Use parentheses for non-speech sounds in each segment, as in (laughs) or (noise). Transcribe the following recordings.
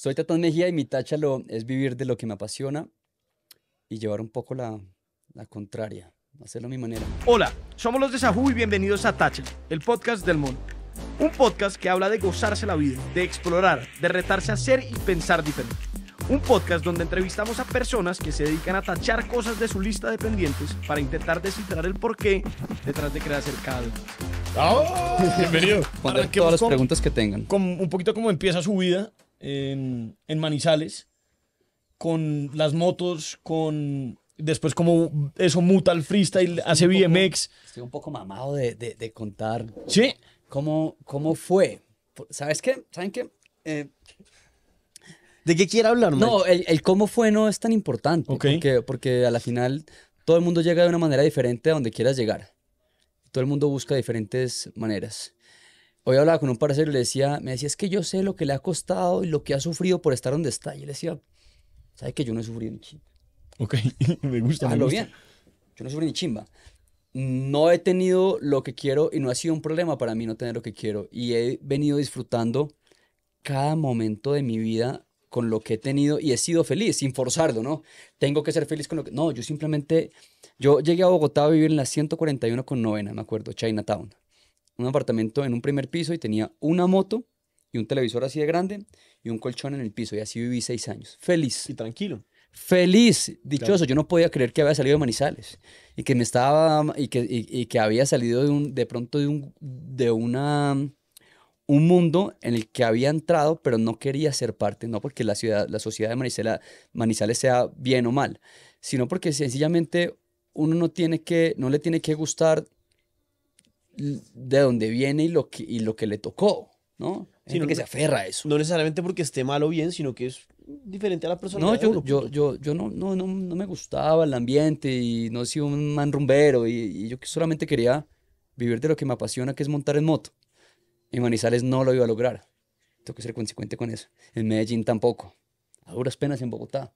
Soy Tatán Mejía y mi lo es vivir de lo que me apasiona y llevar un poco la, contraria, hacerlo a mi manera. Hola, somos los de Sahu y bienvenidos a Táchalo, el podcast del mundo. Un podcast que habla de gozarse la vida, de explorar, de retarse a ser y pensar diferente. Un podcast donde entrevistamos a personas que se dedican a tachar cosas de su lista de pendientes para intentar descifrar el porqué detrás de crear cada vez. (laughs) Bienvenido. que todas las preguntas que tengan. un poquito cómo empieza su vida en, Manizales, con las motos, con después como eso muta al freestyle, hace BMX. estoy un poco mamado de, de, contar. Sí. ¿Cómo, ¿Cómo fue? ¿Sabes qué? ¿Saben qué? Eh, ¿De qué quiero hablar? No, el, cómo fue no es tan importante. Porque, porque a la final todo el mundo llega de una manera diferente a donde quieras llegar. Todo el mundo busca diferentes maneras. Hoy hablaba con un parcero y le decía, me decía, es que yo sé lo que le ha costado y lo que ha sufrido por estar donde está. Y le decía, ¿sabes que yo no he sufrido ni chimba? Ok, (laughs) me gusta. Hazlo bien. Yo no sufrido ni chimba. No he tenido lo que quiero y no ha sido un problema para mí no tener lo que quiero. Y he venido disfrutando cada momento de mi vida con lo que he tenido y he sido feliz, sin forzarlo, ¿no? Tengo que ser feliz con lo que... No, yo simplemente... Yo llegué a Bogotá a vivir en la 141 con novena, me acuerdo, Chinatown un apartamento en un primer piso y tenía una moto y un televisor así de grande y un colchón en el piso. Y así viví seis años. Feliz. Y tranquilo. Feliz, dichoso. Yo no podía creer que había salido de Manizales y que me estaba y que, que había salido de, un, de pronto de, un, de una, un mundo en el que había entrado, pero no quería ser parte, no porque la ciudad, la sociedad de Manizales, Manizales sea bien o mal, sino porque sencillamente uno no tiene que, no le tiene que gustar de dónde viene y lo que, y lo que le tocó, ¿no? Sino que se aferra a eso. No necesariamente porque esté mal o bien, sino que es diferente a la persona. No, yo, yo, yo, yo no, no, no, me gustaba el ambiente y no he sido un man rumbero y, yo solamente quería vivir de lo que me apasiona, que es montar en moto. En Manizales no lo iba a lograr. Tengo que ser consecuente con eso. En Medellín tampoco. A duras penas en Bogotá.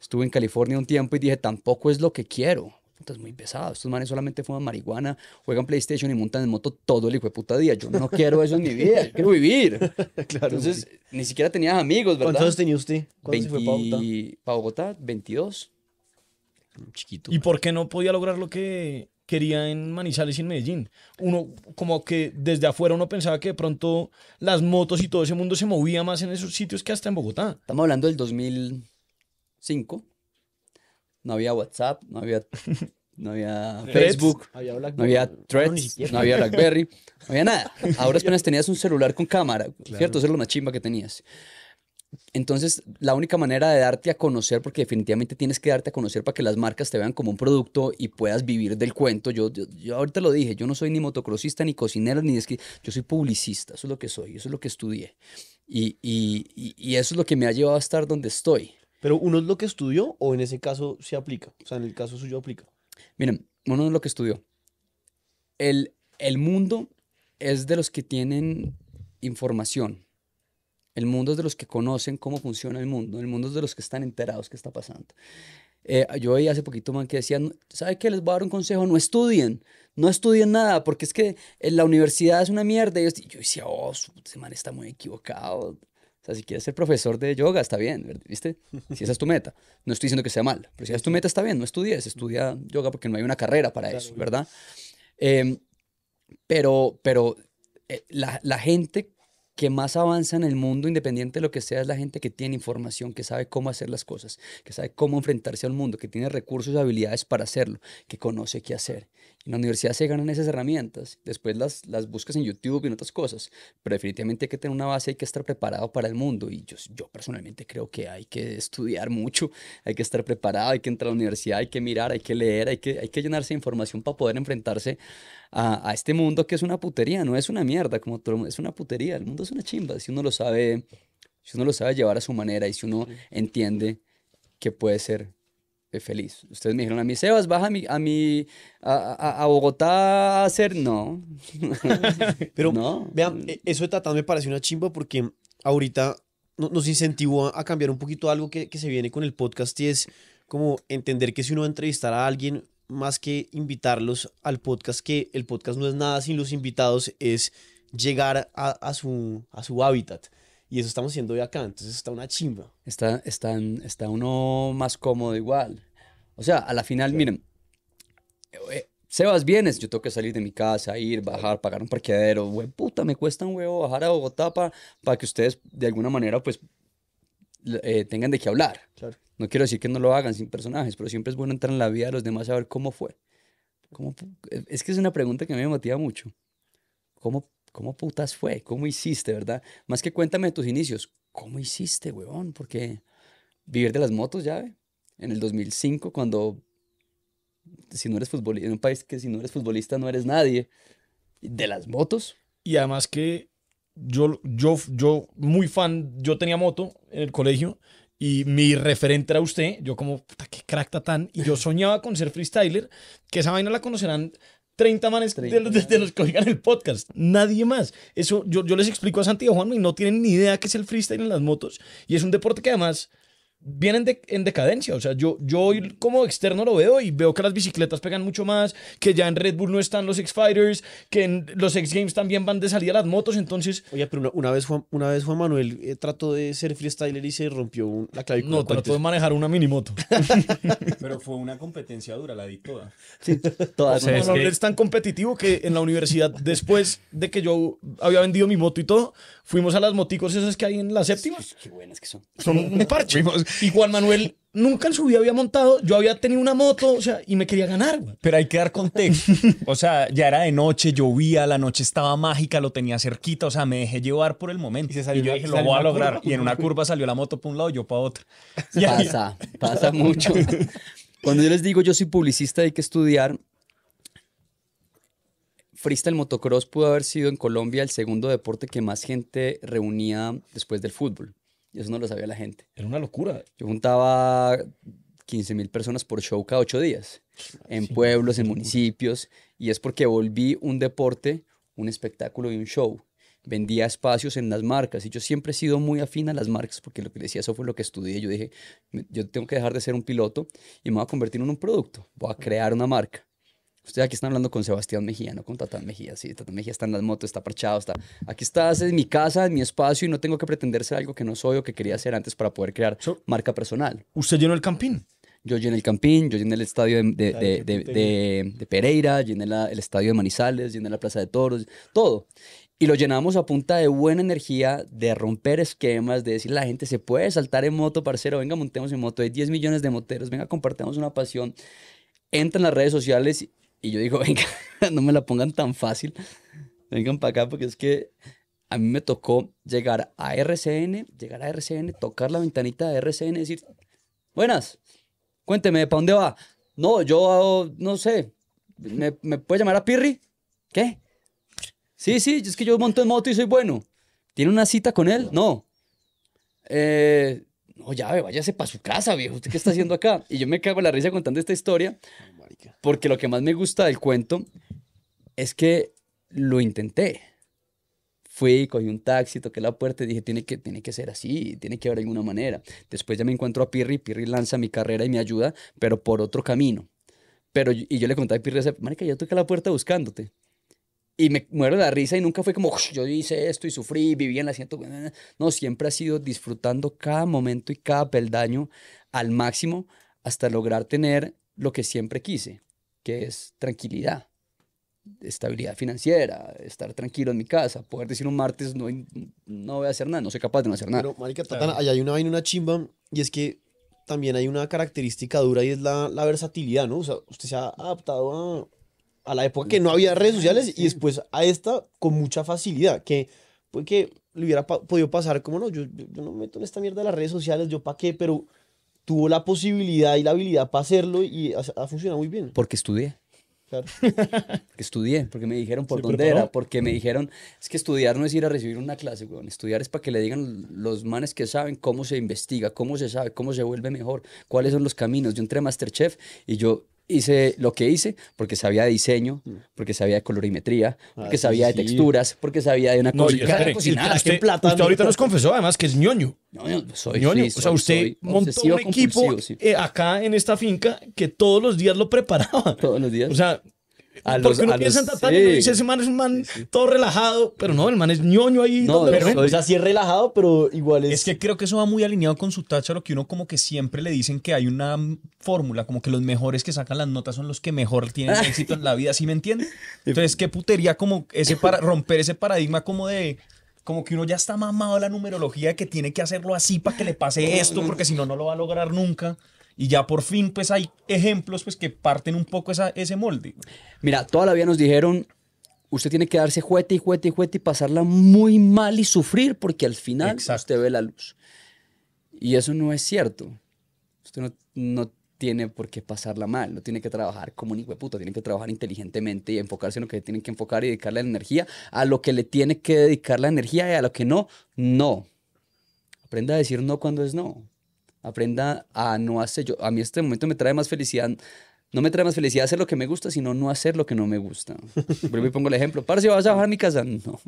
Estuve en California un tiempo y dije, tampoco es lo que quiero. Entonces, muy pesado. Estos manes solamente fuman marihuana, juegan PlayStation y montan en moto todo el hijo de puta día. Yo no quiero eso en mi vida, quiero vivir. (laughs) Entonces, ni siquiera tenías amigos, ¿verdad? ¿Cuántos tenía usted? ¿Cuándo para Bogotá? 22. Chiquito. ¿Y por qué no podía lograr lo que quería en Manizales y en Medellín? Uno, como que desde afuera uno pensaba que de pronto las motos y todo ese mundo se movía más en esos sitios que hasta en Bogotá. Estamos hablando del 2005 no había WhatsApp, no había, no había (laughs) Facebook, no había Threads, no, había Blackberry, no había ah, (laughs) nada. Ahora apenas tenías un celular con cámara, ¿cierto? Eso era una chimba que tenías. Entonces, la única manera de darte a conocer, porque definitivamente tienes que darte a conocer para que las marcas te vean como un producto y puedas vivir del cuento. Yo, yo, ahorita lo dije, yo no soy ni motocrossista, ni cocinero, ni que, yo soy publicista, eso es lo que soy, eso es lo que estudié. y, y, y eso es lo que me ha llevado a estar donde estoy. Pero uno es lo que estudió o en ese caso se aplica. O sea, en el caso suyo aplica. Miren, uno es lo que estudió. El, el mundo es de los que tienen información. El mundo es de los que conocen cómo funciona el mundo. El mundo es de los que están enterados qué está pasando. Eh, yo oí hace poquito man que decían, ¿sabe qué? Les voy a dar un consejo, no estudien, no estudien nada, porque es que eh, la universidad es una mierda. Y yo, yo decía, oh, ese man está muy equivocado. O sea, si quieres ser profesor de yoga, está bien, ¿viste? Si esa es tu meta. No estoy diciendo que sea mal, pero si esa es tu meta, está bien, no estudies, estudia yoga porque no hay una carrera para eso, ¿verdad? Em, pero pero eh, la, la gente que más avanza en el mundo, independiente de lo que sea, es la gente que tiene información, que sabe cómo hacer las cosas, que sabe cómo enfrentarse al mundo, que tiene recursos y habilidades para hacerlo, que conoce qué hacer. En la universidad se ganan esas herramientas, después las, buscas en YouTube y en otras cosas, pero definitivamente hay que tener una base, hay que estar preparado para el mundo y yo, yo personalmente creo que hay que estudiar mucho, hay que estar preparado, hay que entrar a la universidad, hay que mirar, hay que leer, hay que, hay que llenarse de información para poder enfrentarse a, a, este mundo que es una putería, no es una mierda, como todo, es una putería, el mundo es una chimba, si uno lo sabe, si uno lo sabe llevar a su manera y si uno entiende que puede ser eh, feliz. Ustedes me dijeron a mí, Sebas, baja a mi, a, a, a, Bogotá a hacer. No. (laughs) Pero, no. vean, eh, eso de Tatán me parece una chimba porque ahorita nos incentivó a cambiar un poquito algo que, que se viene con el podcast y es como entender que si uno va a entrevistar a alguien, más que invitarlos al podcast, que el podcast no es nada sin los invitados, es llegar a, a su, a su hábitat. Y eso estamos haciendo hoy acá, entonces está una chimba. Está, está está uno más cómodo igual. O sea, a la final, miren, miren, eh, eh, Sebas vienes, yo tengo que salir de mi casa, ir, bajar, pagar un parqueadero. Güey, puta, me cuesta un huevo bajar a Bogotá para que ustedes de alguna manera pues eh, tengan de qué hablar. No quiero decir que no lo hagan sin personajes, pero siempre es bueno entrar en la vida de los demás a ver cómo fue. ¿Cómo, es que es una pregunta que a mí me motiva mucho. ¿Cómo, ¿Cómo putas fue? ¿Cómo hiciste, verdad? Más que cuéntame tus inicios. ¿Cómo hiciste, weón? Porque vivir de las motos, ya En el 2005, cuando si no eres futbolista, en un país que si no eres futbolista no eres nadie, de las motos. Y además que yo, yo, yo, muy fan, yo tenía moto en el colegio y mi referente era usted. Yo como, puta, qué crack tan. Y yo soñaba con ser freestyler, que esa vaina la conocerán 30 manes desde De, los que oigan el podcast. Nadie más. Eso yo, yo les explico a Santiago Juan y no tienen ni idea qué es el freestyle en las motos. Y es un deporte que además vienen en decadencia. O sea, yo, yo como externo lo veo y veo que las bicicletas pegan mucho más, que ya en Red Bull no están los X-Fighters, que en los X-Games también van de salida las motos, entonces... Oye, pero una, vez, Juan, una vez fue Manuel eh, trató de ser freestyler y se rompió la clavícula. No, trató de manejar una mini moto (laughs) pero fue una competencia dura, la di toda. Sí, (laughs) toda. es, tan competitivo que en la universidad, después de que yo había vendido mi moto y todo, fuimos a las moticos esas que hay en la séptima. Qué buenas que son. Son un parche. Y Juan Manuel nunca en su vida había montado, yo había tenido una moto, o sea, y me quería ganar. Pero hay que dar contexto. (laughs) O sea, ya era de noche, llovía, la noche estaba mágica, lo tenía cerquita, o sea, me dejé llevar por el momento. Y, salió, yo dije, lo voy a lograr. Y en una curva salió la moto para un lado, yo para otro. (laughs) pasa, pasa mucho. (laughs) Cuando yo les digo, yo soy publicista, hay que estudiar. Frista Freestyle motocross pudo haber sido en Colombia el segundo deporte que más gente reunía después del fútbol eso no lo sabía la gente. Era una locura. Yo juntaba 15 mil personas por show cada ocho días, ah, en pueblos, en municipios, y es porque volví un deporte, un espectáculo y un show. Vendía espacios en las marcas y yo siempre he sido muy afín a las marcas porque lo que decía eso fue lo que estudié. Yo dije, yo tengo que dejar de ser un piloto y me voy a convertir en un producto, voy a crear una marca. Ustedes aquí están hablando con Sebastián Mejía, no con Tatán Mejía. Sí, Tatán Mejía está en las motos, está parchado, está... Aquí estás en mi casa, en mi espacio y no tengo que pretender ser algo que no soy o que quería ser antes para poder crear marca personal. ¿Usted llenó el campín? Yo llené el campín, yo llené el estadio de, Pereira, llené el estadio de Manizales, llené la Plaza de Toros, todo. Y lo llenamos a punta de buena energía, de romper esquemas, de decir, la gente se puede saltar en moto, parcero, venga, montemos en moto, hay 10 millones de moteros, venga, compartamos una pasión entra en las redes sociales y yo digo, (laughs) venga, no me la pongan tan fácil. Vengan para acá porque es que a mí me tocó llegar a RCN, llegar a RCN, tocar la ventanita de RCN y decir, buenas, cuénteme, ¿para dónde va? No, yo no sé, ¿me, me puede llamar a Pirri? ¿Qué? Sí, sí, es que yo monto en moto y soy bueno. ¿Tiene una cita con él? No. Eh, no, ya, váyase para su casa, viejo, ¿usted qué está haciendo acá? Y yo me cago en la risa contando esta historia, porque lo que más me gusta del cuento es que lo intenté. Fui, cogí un taxi, toqué la puerta y dije, tiene que, tiene que ser así, tiene que haber alguna manera. Después ya me encuentro a Pirri, Pirri lanza mi carrera y me ayuda, pero por otro camino. Pero, y yo le conté a Pirri, marica, yo toqué la puerta buscándote y me muero de la risa y nunca fue como yo hice esto y sufrí, y viví en la siento. No, siempre ha sido disfrutando cada momento y cada peldaño al máximo hasta lograr tener lo que siempre quise, que es tranquilidad, estabilidad financiera, estar tranquilo en mi casa, poder decir un martes no, no voy a hacer nada, no soy capaz de no hacer nada. Pero, marica, ahí hay una vaina, una chimba, y es que también hay una característica dura y es la, la versatilidad, ¿no? O sea, usted se ha adaptado a a la época que no había redes sociales y después a esta con mucha facilidad, que puede que le hubiera podido pasar, como no, yo, yo, no me meto en esta mierda de las redes sociales, yo pa' qué, pero tuvo la posibilidad y la habilidad para hacerlo y ha, funcionado muy bien. Porque estudié. Claro. (laughs) estudié, porque me dijeron por dónde era, porque me dijeron, es que estudiar no es ir a recibir una clase, weón. estudiar es para que le digan los manes que saben cómo se investiga, cómo se sabe, cómo se vuelve mejor, cuáles son los caminos. Yo entré a Masterchef y yo hice lo que hice porque sabía de diseño, mm. porque sabía de colorimetría, porque ah, sabía de texturas, porque sabía de una cosa. Y plata, usted ahorita nos confesó además que es ñoño. soy ñoño. o sea, usted montó un equipo eh, acá en esta finca que todos los días lo preparaba. (laughs) Todos los días. O sea, porque uno piensa en y dice, ese man es un man todo relajado, pero no, el man es ñoño ahí. No, es relajado, pero igual es... Es que creo que eso va muy alineado con su tacha, lo que uno como que siempre le dicen que hay una fórmula, como que los mejores que sacan las notas son los que mejor tienen (laughs) éxito en la vida, ¿sí me entiendes? Entonces, qué putería como ese para (laughs) romper ese paradigma como de como que uno ya está mamado a la numerología que tiene que hacerlo así para que le pase esto, porque si no, no lo va a lograr nunca y ya por fin pues hay ejemplos pues que parten un poco esa, ese molde. Mira, toda la vida nos dijeron, usted tiene que darse juete y juete y juete y pasarla muy mal y sufrir porque al final usted ve la luz. Y eso no es cierto. Usted no, tiene por qué pasarla mal, no tiene que trabajar como un hijo de puta, tiene que trabajar inteligentemente y enfocarse en lo que tiene que enfocar y dedicarle la energía a lo que le tiene que dedicar la energía y a lo que no, no. Aprenda a decir no cuando es no. Aprenda a no hacer yo. A mí este momento me trae más felicidad. No me trae más felicidad hacer lo que me gusta, sino no hacer lo que no me gusta. Pero me pongo el ejemplo. Parce, ¿vas a bajar mi casa? (laughs) No.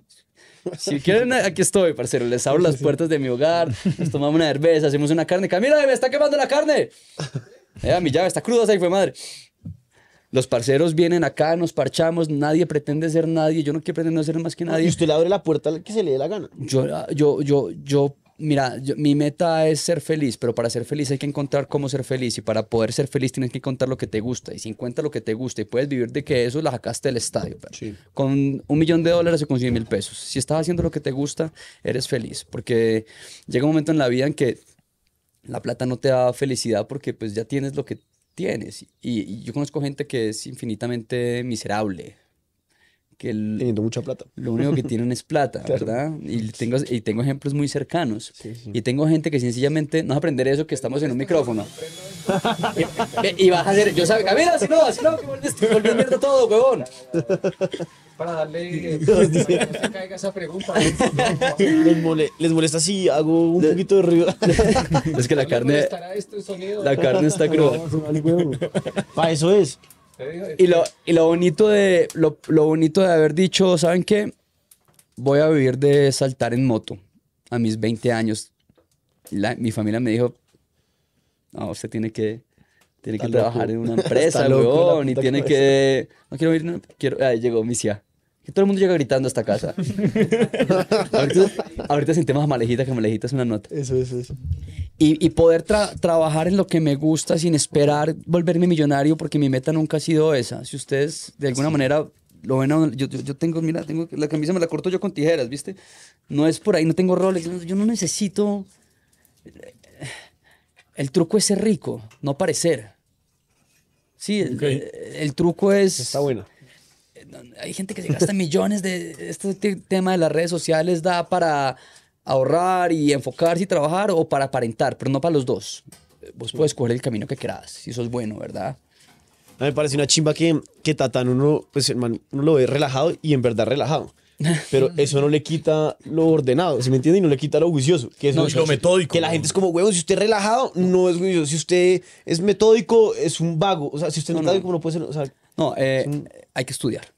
Si quieren, aquí estoy, parcero. Les abro las puertas de mi hogar, nos tomamos una cerveza, hacemos una carne. ¡Camila, me está quemando la carne! Eh, mi llave está cruda, ahí fue madre. Los parceros vienen acá, nos parchamos, nadie pretende ser nadie, yo no quiero pretender ser más que nadie. Y usted le abre la puerta al que se le dé la gana. Yo, yo, yo, yo mira, mi meta es ser feliz, pero para ser feliz hay que encontrar cómo ser feliz y para poder ser feliz tienes que encontrar lo que te gusta y si encuentras lo que te gusta y puedes vivir de que eso la sacaste del estadio, con un millón de dólares se con mil pesos. Si estás haciendo lo que te gusta, eres feliz, porque llega un momento en la vida en que la plata no te da felicidad porque pues ya tienes lo que tienes y yo conozco gente que es infinitamente miserable teniendo mucha plata. Lo único que tienen es plata, (laughs) ¿verdad? Y tengo, y tengo ejemplos muy cercanos. Y tengo gente que sencillamente no va a aprender eso que estamos en un micrófono. (laughs) y, vas a hacer, yo sabía, a ver, así no, así no, que volviendo todo, huevón. Para darle, (laughs) eh, para que se caiga esa pregunta. Les, molesta si hago un poquito de ruido. es que la carne, la carne está cruda. para eso es. Y lo, eh, y lo bonito de lo, lo bonito de haber dicho, ¿saben qué? Voy a vivir de saltar en moto a mis 20 años. mi familia me dijo, no, usted tiene que, tiene que trabajar en una (laughs) empresa, weón, y tiene que... No quiero ir, quiero... Ahí llegó mi CIA. Que todo el mundo llega gritando a esta casa. (laughs) ahorita, ahorita senté más malejita que malejitas es una nota. Eso, eso, eso. Y, poder trabajar en lo que me gusta sin esperar volverme millonario, porque mi meta nunca ha sido esa. Si ustedes de alguna manera lo ven, yo, yo, tengo, mira, tengo la camisa me la corto yo con tijeras, ¿viste? No es por ahí, no tengo roles. Yo no necesito. Eh, el truco es ser rico, no parecer. Sí, el, el, truco es. Está bueno hay gente que se gasta millones de este tema de las redes sociales da para ahorrar y enfocarse y trabajar o para aparentar, pero no para los dos. Vos puedes coger el camino que querás, si eso es bueno, ¿verdad? A me parece una chimba que, que Tatán uno, pues, hermano, uno lo ve relajado y en verdad relajado. Pero (laughs) eso no le quita lo ordenado, si me entiende? Y no le quita lo juicioso. Que es lo metódico. Que la gente es como, huevón, si usted es relajado, no es juicioso. Si usted es metódico, es un vago. O sea, si usted es metódico, no. puede ser. no, eh, hay que estudiar.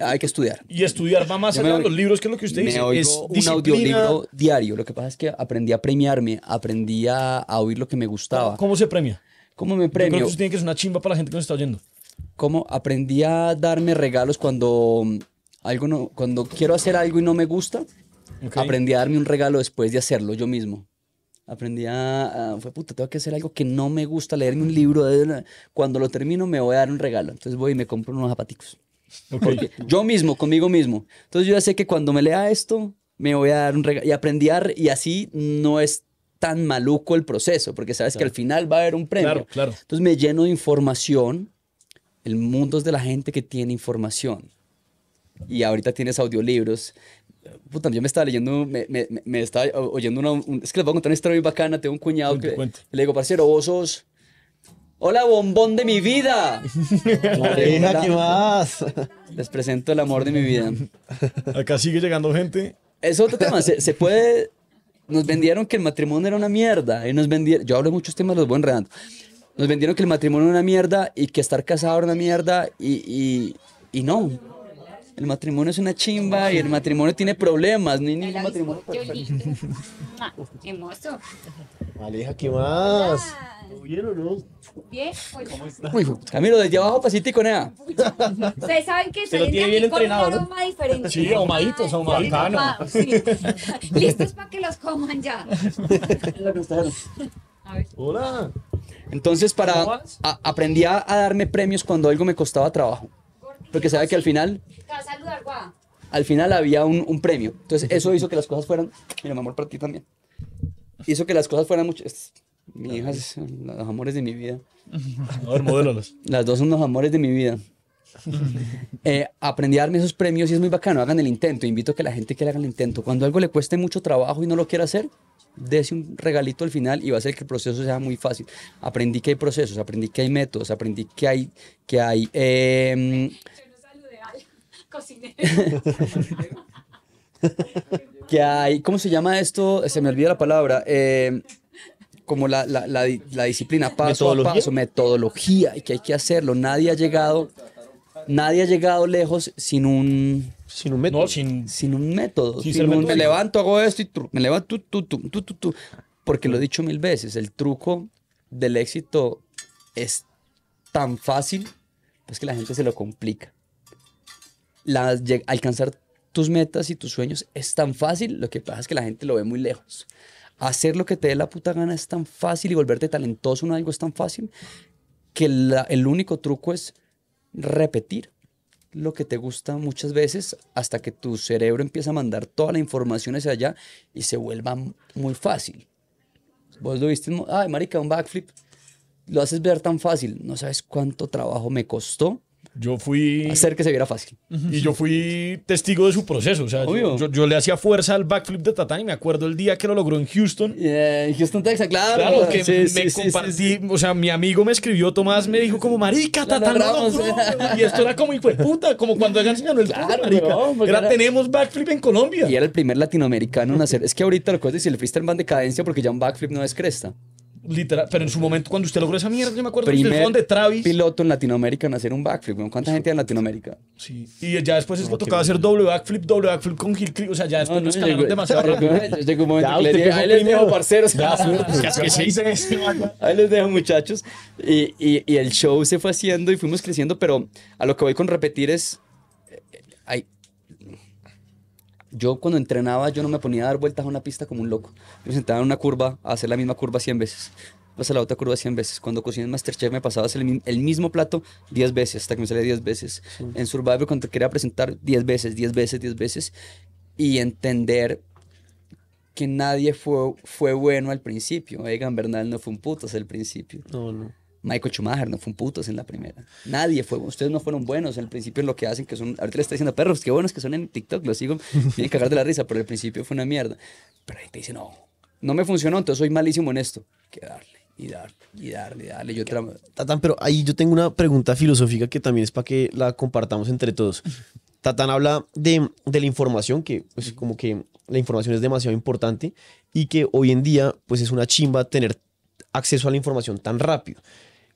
Hay que estudiar. Y estudiar va más allá de los libros, que es lo que usted dice. es un audiolibro diario. Lo que pasa es que aprendí a premiarme, aprendí a, a oír lo que me gustaba. ¿Cómo se premia? ¿Cómo me premio? Yo creo que eso tiene que ser una chimba para la gente que nos está oyendo. ¿Cómo aprendí a darme regalos cuando, mm, algo no, cuando quiero hacer algo y no me gusta? Aprendí a darme un regalo después de hacerlo yo mismo aprendí a, fue puta, tengo que hacer algo que no me gusta, leerme un libro, de, cuando lo termino me voy a dar un regalo, entonces voy y me compro unos zapaticos. Yo mismo, conmigo mismo. Entonces yo ya sé que cuando me lea esto, me voy a dar un regalo y aprendí y así no es tan maluco el proceso, porque sabes que al final va a haber un premio. Claro, Entonces me lleno de información. El mundo es de la gente que tiene información. Y ahorita tienes audiolibros. también yo me estaba leyendo, me, me, estaba oyendo una... es que les voy a contar una historia muy bacana. Tengo un cuñado que le digo, parcero, vos Hola, bombón de mi vida. (laughs) ¿qué más? Les presento el amor de mi vida. Acá sigue llegando gente. Es otro tema. Se, puede. Nos vendieron que el matrimonio era una mierda. Y nos vendieron. Yo hablo muchos temas, los voy enredando. Nos vendieron que el matrimonio era una mierda y que estar casado era una mierda. Y, y, no. El matrimonio es una chimba y el matrimonio tiene problemas. Ni ningún matrimonio. Ah, hermoso. Aleja, ¿qué más? bien o no? Bien, pues. ¿Cómo está? Camilo, desde abajo pasitico, nea. Ustedes saben que se tiene bien entrenado. Aroma diferente. Sí, ahumaditos, ahumaditos. (laughs) Listos para que los coman ya. Hola. Entonces, para aprendí a, darme premios cuando algo me costaba trabajo. Porque sabe que al final. saludar, Al final había un, un, premio. Entonces, eso hizo que las cosas fueran. Mira, mi amor, para ti también. Hizo que las cosas fueran mucho. Mi hija son los amores de mi vida. A ver, Las dos son los amores de mi vida. (laughs) Eh, aprendí a darme esos premios y es muy bacano. Hagan el intento. Invito a que la gente que le haga el intento. Cuando algo le cueste mucho trabajo y no lo quiera hacer, dése un regalito al final y va a hacer que el proceso sea muy fácil. Aprendí que hay procesos, aprendí que hay métodos, aprendí que hay. Que hay em, (laughs) que hay, ¿cómo se llama esto? Se me olvida la palabra. Em, como la, la, la, disciplina paso a paso, metodología, y que hay que hacerlo. Nadie ha llegado, nadie ha llegado lejos sin un sin un método. sin, un método. Me levanto, hago esto y me levanto, tú, tú, tú, tú, Porque lo he dicho mil veces, el truco del éxito es tan fácil, pues que la gente se lo complica. alcanzar tus metas y tus sueños es tan fácil, lo que pasa es que la gente lo ve muy lejos hacer lo que te dé la puta gana es tan fácil y volverte talentoso en algo es tan fácil que el único truco es repetir lo que te gusta muchas veces hasta que tu cerebro empieza a mandar toda la información hacia allá y se vuelva muy fácil. Vos lo viste, ay, marica, un backflip, lo haces ver tan fácil, no sabes cuánto trabajo me costó yo fui. Hacer que se viera fácil. Y yo fui testigo de su proceso. O sea, yo, le hacía fuerza al backflip de Tatán y me acuerdo el día que lo logró en Houston. Yeah, Houston, Texas, claro. Claro, que me o sea, mi amigo me escribió, Tomás, me dijo como, marica, Tatán Y esto era como, hijo de puta, como cuando ella enseñó el claro, marica. era, tenemos backflip en Colombia. Y era el primer latinoamericano en hacer. Es que ahorita lo que decir, el freestyle va de decadencia porque ya un backflip no es cresta. Literal, pero en su momento, cuando usted logró esa mierda, yo me acuerdo Primer de Travis. piloto en Latinoamérica en hacer un backflip. ¿Cuánta gente en Latinoamérica? Sí. Y ya después es tocaba hacer doble backflip, doble backflip con Gil Clip. O sea, ya después no, nos demasiado rápido. (laughs) Llegó un momento ahí les dejo, parceros. ahí les dejo, muchachos. Y, y, y el show se fue haciendo y fuimos creciendo, pero a lo que voy con repetir es... Eh, hay, yo cuando entrenaba, yo no me ponía a dar vueltas a una pista como un loco. me sentaba en una curva a hacer la misma curva 100 veces. Pasé pues la otra curva 100 veces. Cuando cociné en Masterchef me pasaba el, mismo plato 10 veces, hasta que me salía 10 veces. En Survivor, cuando quería presentar 10 veces, 10 veces, 10 veces. Y entender que nadie fue, fue bueno al principio. Egan Bernal no fue un puto el principio. No, no. Michael Schumacher no fue un puto en la primera. Nadie fue. Ustedes no fueron buenos. Al principio lo que hacen que son. Ahorita le está diciendo perros, qué buenos que son en TikTok. lo sigo. (laughs) Tienen cagar de la risa, pero el principio fue una mierda. Pero ahí te dicen, no, no me funcionó, entonces soy malísimo en esto. Que darle, y darle, y darle, y darle. Yo Tatán, pero ahí yo tengo una pregunta filosófica que también es para que la compartamos entre todos. (laughs) Tatán habla de, la información, que pues como que la información es demasiado importante y que hoy en día pues es una chimba tener acceso a la información tan rápido.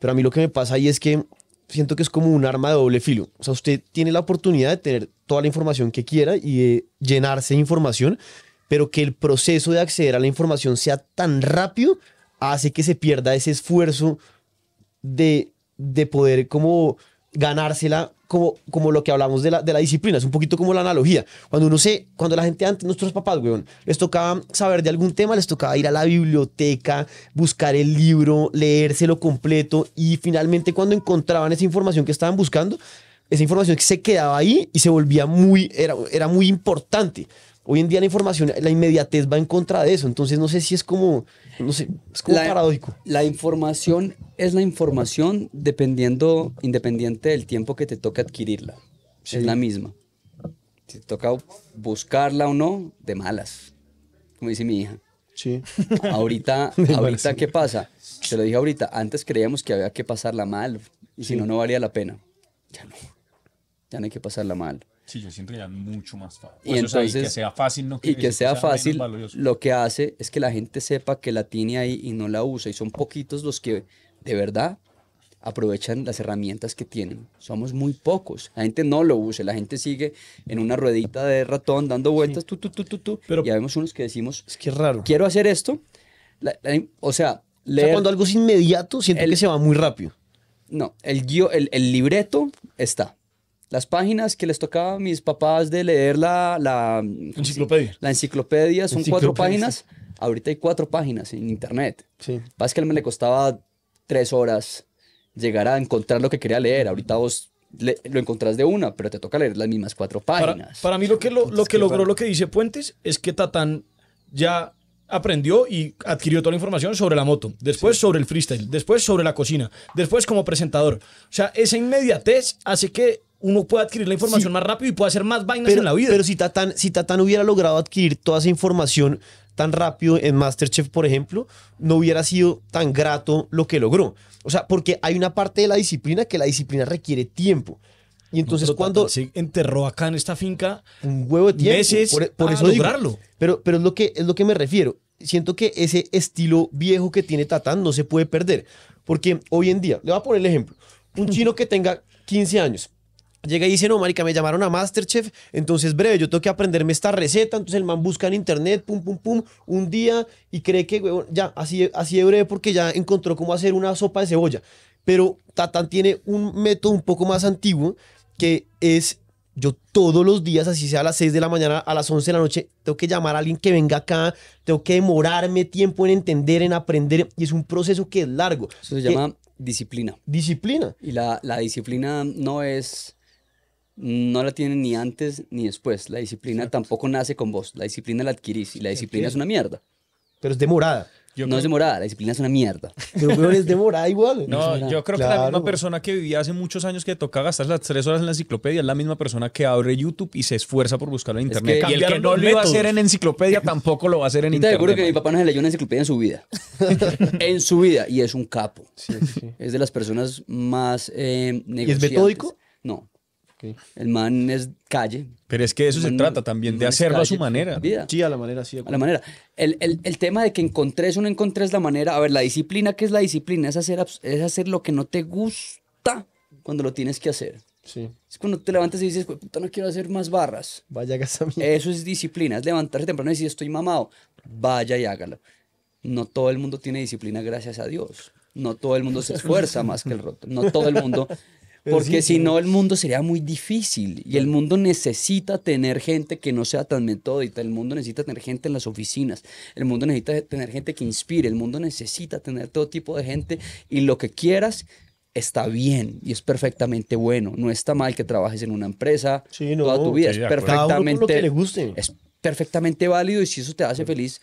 Pero a mí lo que me pasa ahí es que siento que es como un arma de doble filo. O sea, usted tiene la oportunidad de tener toda la información que quiera y de llenarse de información, pero que el proceso de acceder a la información sea tan rápido hace que se pierda ese esfuerzo de, de poder como ganársela como, lo que hablamos de la, disciplina, es un poquito como la analogía. Cuando uno se, cuando la gente antes, nuestros papás, les tocaba saber de algún tema, les tocaba ir a la biblioteca, buscar el libro, leérselo completo y finalmente cuando encontraban esa información que estaban buscando, esa información que se quedaba ahí y se volvía muy, era, era muy importante. Hoy en día la información, la inmediatez va en contra de eso. Entonces no sé si es como, no sé, es como paradójico. La información es la información dependiendo, independiente del tiempo que te toque adquirirla. Es la misma. Si te toca buscarla o no, de malas. Como dice mi hija. Sí. (laughs) Ahorita, (laughs) ahorita ¿qué pasa? Te lo dije ahorita. Antes creíamos que había que pasarla mal. Y si no, no valía la pena. Ya no. Ya no hay que pasarla mal. Sí, yo siento ya mucho más fácil. y, pues, entonces, que sea fácil no Y que sea, fácil, lo que hace es que la gente sepa que la tiene ahí y no la usa. Y son poquitos los que de verdad aprovechan las herramientas que tienen. Somos muy pocos. La gente no lo usa. La gente sigue en una ruedita de ratón dando vueltas, tú, Pero, y vemos unos que decimos, es que es raro. Quiero hacer esto. o sea, cuando algo es inmediato, siento que se va muy rápido. No, el, guio el, el libreto está las páginas que les tocaba a mis papás de leer la, enciclopedia. La enciclopedia son cuatro páginas. Ahorita hay cuatro páginas en internet. Sí. que a me le costaba tres horas llegar a encontrar lo que quería leer. Ahorita vos lo encontrás de una, pero te toca leer las mismas cuatro páginas. Para, mí lo que, lo, que logró lo que dice Puentes es que Tatán ya aprendió y adquirió toda la información sobre la moto, después sobre el freestyle, después sobre la cocina, después como presentador. O sea, esa inmediatez hace que uno puede adquirir la información más rápido y puede hacer más vainas en la vida. Pero si Tatán, si Tatán hubiera logrado adquirir toda esa información tan rápido en Masterchef, por ejemplo, no hubiera sido tan grato lo que logró. O sea, porque hay una parte de la disciplina que la disciplina requiere tiempo. Y entonces cuando... Se enterró acá en esta finca un huevo de tiempo, por, e-, eso lograrlo. pero, pero es, lo que, es lo que me refiero. Siento que ese estilo viejo que tiene Tatán no se puede perder. Porque hoy en día, le voy a poner el ejemplo. Un chino que tenga 15 años Llega y dice, no, marica, me llamaron a Masterchef, entonces breve, yo tengo que aprenderme esta receta, entonces el man busca en internet, pum, pum, pum, un día y cree que, huevón, ya, así, así de breve porque ya encontró cómo hacer una sopa de cebolla. Pero Tatán tiene un método un poco más antiguo que es, yo todos los días, así sea a las 6 de la mañana, a las 11 de la noche, tengo que llamar a alguien que venga acá, tengo que demorarme tiempo en entender, en aprender, y es un proceso que es largo. Eso se llama eh, disciplina. Disciplina. Y la, la disciplina no es no la tiene ni antes ni después. La disciplina tampoco nace con vos. La disciplina la adquirís y la disciplina es una mierda. Pero es demorada. no es demorada, la disciplina es una mierda. Pero es demorada igual. No, yo creo que la misma persona que vivía hace muchos años que toca gastar las tres horas en la enciclopedia es la misma persona que abre YouTube y se esfuerza por buscarlo en internet. el que no lo iba a hacer en enciclopedia (laughs) tampoco lo va a hacer en internet. Te que mi papá no se leyó una enciclopedia en su vida. (laughs) en su vida. Y es un capo. Es de las personas más eh, ¿Y es metódico? No, el man es calle. Pero es que eso se trata también, de hacerlo a su manera. Sí, a la manera, sí. A la manera. El, tema de que encontres o no encontres la manera, a ver, la disciplina, que es la disciplina? Es hacer, es hacer lo que no te gusta cuando lo tienes que hacer. Sí. Es cuando te levantas y dices, puta, no quiero hacer más barras. Vaya a Eso es disciplina, es levantarse temprano y decir, estoy mamado. Vaya y hágalo. No todo el mundo tiene disciplina, gracias a Dios. No todo el mundo se esfuerza más que el roto. No todo el mundo porque si no, el pues. mundo sería muy difícil y el mundo necesita tener gente que no sea tan metódica, el mundo necesita tener gente en las oficinas, el mundo necesita tener gente que inspire, el mundo necesita tener todo tipo de gente y lo que quieras está bien y es perfectamente bueno. No está mal que trabajes en una empresa toda tu vida, perfectamente, es perfectamente válido y si eso te hace feliz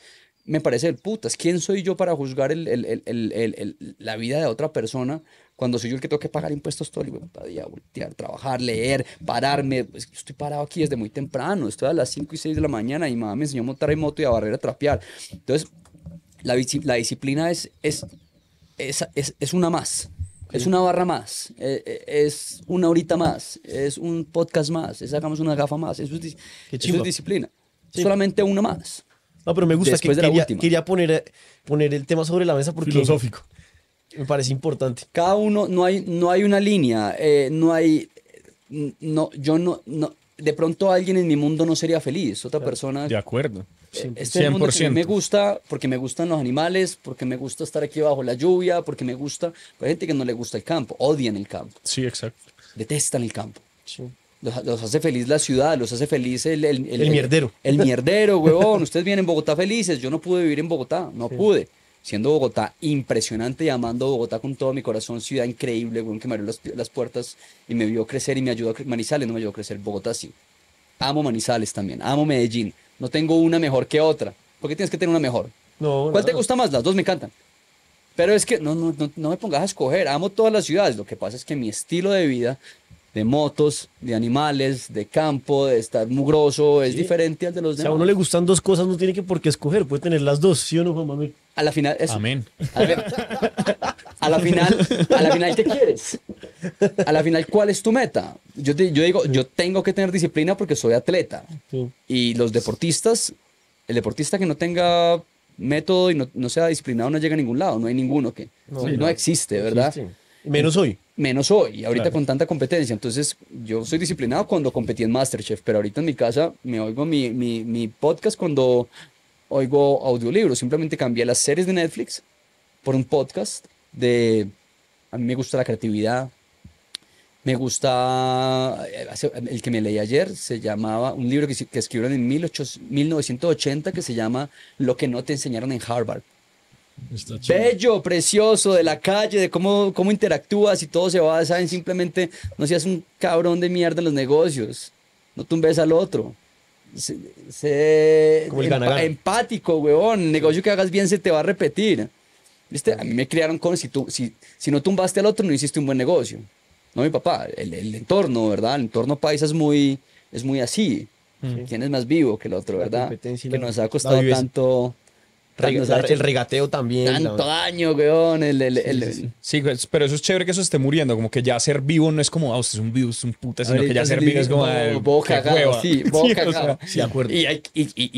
me parece el putas. ¿Quién soy yo para juzgar el, el, el, la vida de otra persona cuando soy yo el que tengo que pagar impuestos todo el día, voltear, trabajar, leer, pararme? Pues estoy parado aquí desde muy temprano, estoy a las 5 y 6 de la mañana y mamá me enseñó a montar en moto y a barrer a trapear. Entonces, la, la disciplina es, es, es, es, es una más. Es una barra más, eh, eh, es una horita más, es un podcast más, es sacamos una gafa más, eso es, eso es disciplina. Solamente una más. No, pero me gusta que quería, quería, poner, poner el tema sobre la mesa porque... Filosófico. Me parece importante. Cada uno, no hay, no hay una línea, eh, no hay... No, yo no, no... De pronto alguien en mi mundo no sería feliz, otra persona... De acuerdo. Eh, este 100%. me gusta porque me gustan los animales, porque me gusta estar aquí bajo la lluvia, porque me gusta... hay gente que no le gusta el campo, odian el campo. Sí, exacto. Detestan el campo. Sí. Los, hace feliz la ciudad, los hace feliz el... El, el, mierdero. El, mierdero, huevón. Ustedes vienen Bogotá felices. Yo no pude vivir en Bogotá, no pude. Siendo Bogotá impresionante y amando Bogotá con todo mi corazón, ciudad increíble, huevón, que me abrió las, puertas y me vio crecer y me ayudó a Manizales, no me ayudó a crecer, Bogotá sí. Amo Manizales también, amo Medellín. No tengo una mejor que otra. ¿Por qué tienes que tener una mejor? No, ¿Cuál te gusta más? Las dos me encantan. Pero es que no, no, no, no me pongas a escoger. Amo todas las ciudades. Lo que pasa es que mi estilo de vida de motos, de animales, de campo, de estar mugroso, es diferente al de los demás. a uno le gustan dos cosas, no tiene que por qué escoger, puede tener las dos, ¿sí o no, Juan A la final. Eso. Amén. A la, final, a quieres. A la final, ¿cuál es tu meta? Yo, yo digo, yo tengo que tener disciplina porque soy atleta. Y los deportistas, el deportista que no tenga método y no, sea disciplinado no llega a ningún lado, no hay ninguno que no, existe, ¿verdad? Menos hoy menos hoy, ahorita con tanta competencia. Entonces, yo soy disciplinado cuando competí en Masterchef, pero ahorita en mi casa me oigo mi, podcast cuando oigo audiolibros. Simplemente cambié las series de Netflix por un podcast de... A mí me gusta la creatividad, me gusta, eh, el que me leí ayer se llamaba, un libro que, que escribieron en 1980 que se llama Lo que no te enseñaron en Harvard bello, precioso, de la calle, de cómo, cómo interactúas y todo se va saben, simplemente no seas un cabrón de mierda en los negocios, no tumbes al otro. Sé, empático, weón. El negocio que hagas bien se te va a repetir. ¿Viste? A mí me criaron con si, tú, si, si no tumbaste al otro, no hiciste un buen negocio. No, mi papá, el, entorno, ¿verdad? El entorno paisa es muy, es muy así. ¿Quién mm. es más vivo que el otro, verdad? Que nos ha costado tanto el regateo también. Tanto daño, weón. El, el, el, sí, pero eso es chévere que eso esté muriendo. Como que ya ser vivo no es como, ah, usted es un vivo, es un puta, sino que ya ser vivo es como. boca cagado, sí, (laughs) boca sí, sí, de acuerdo. Y,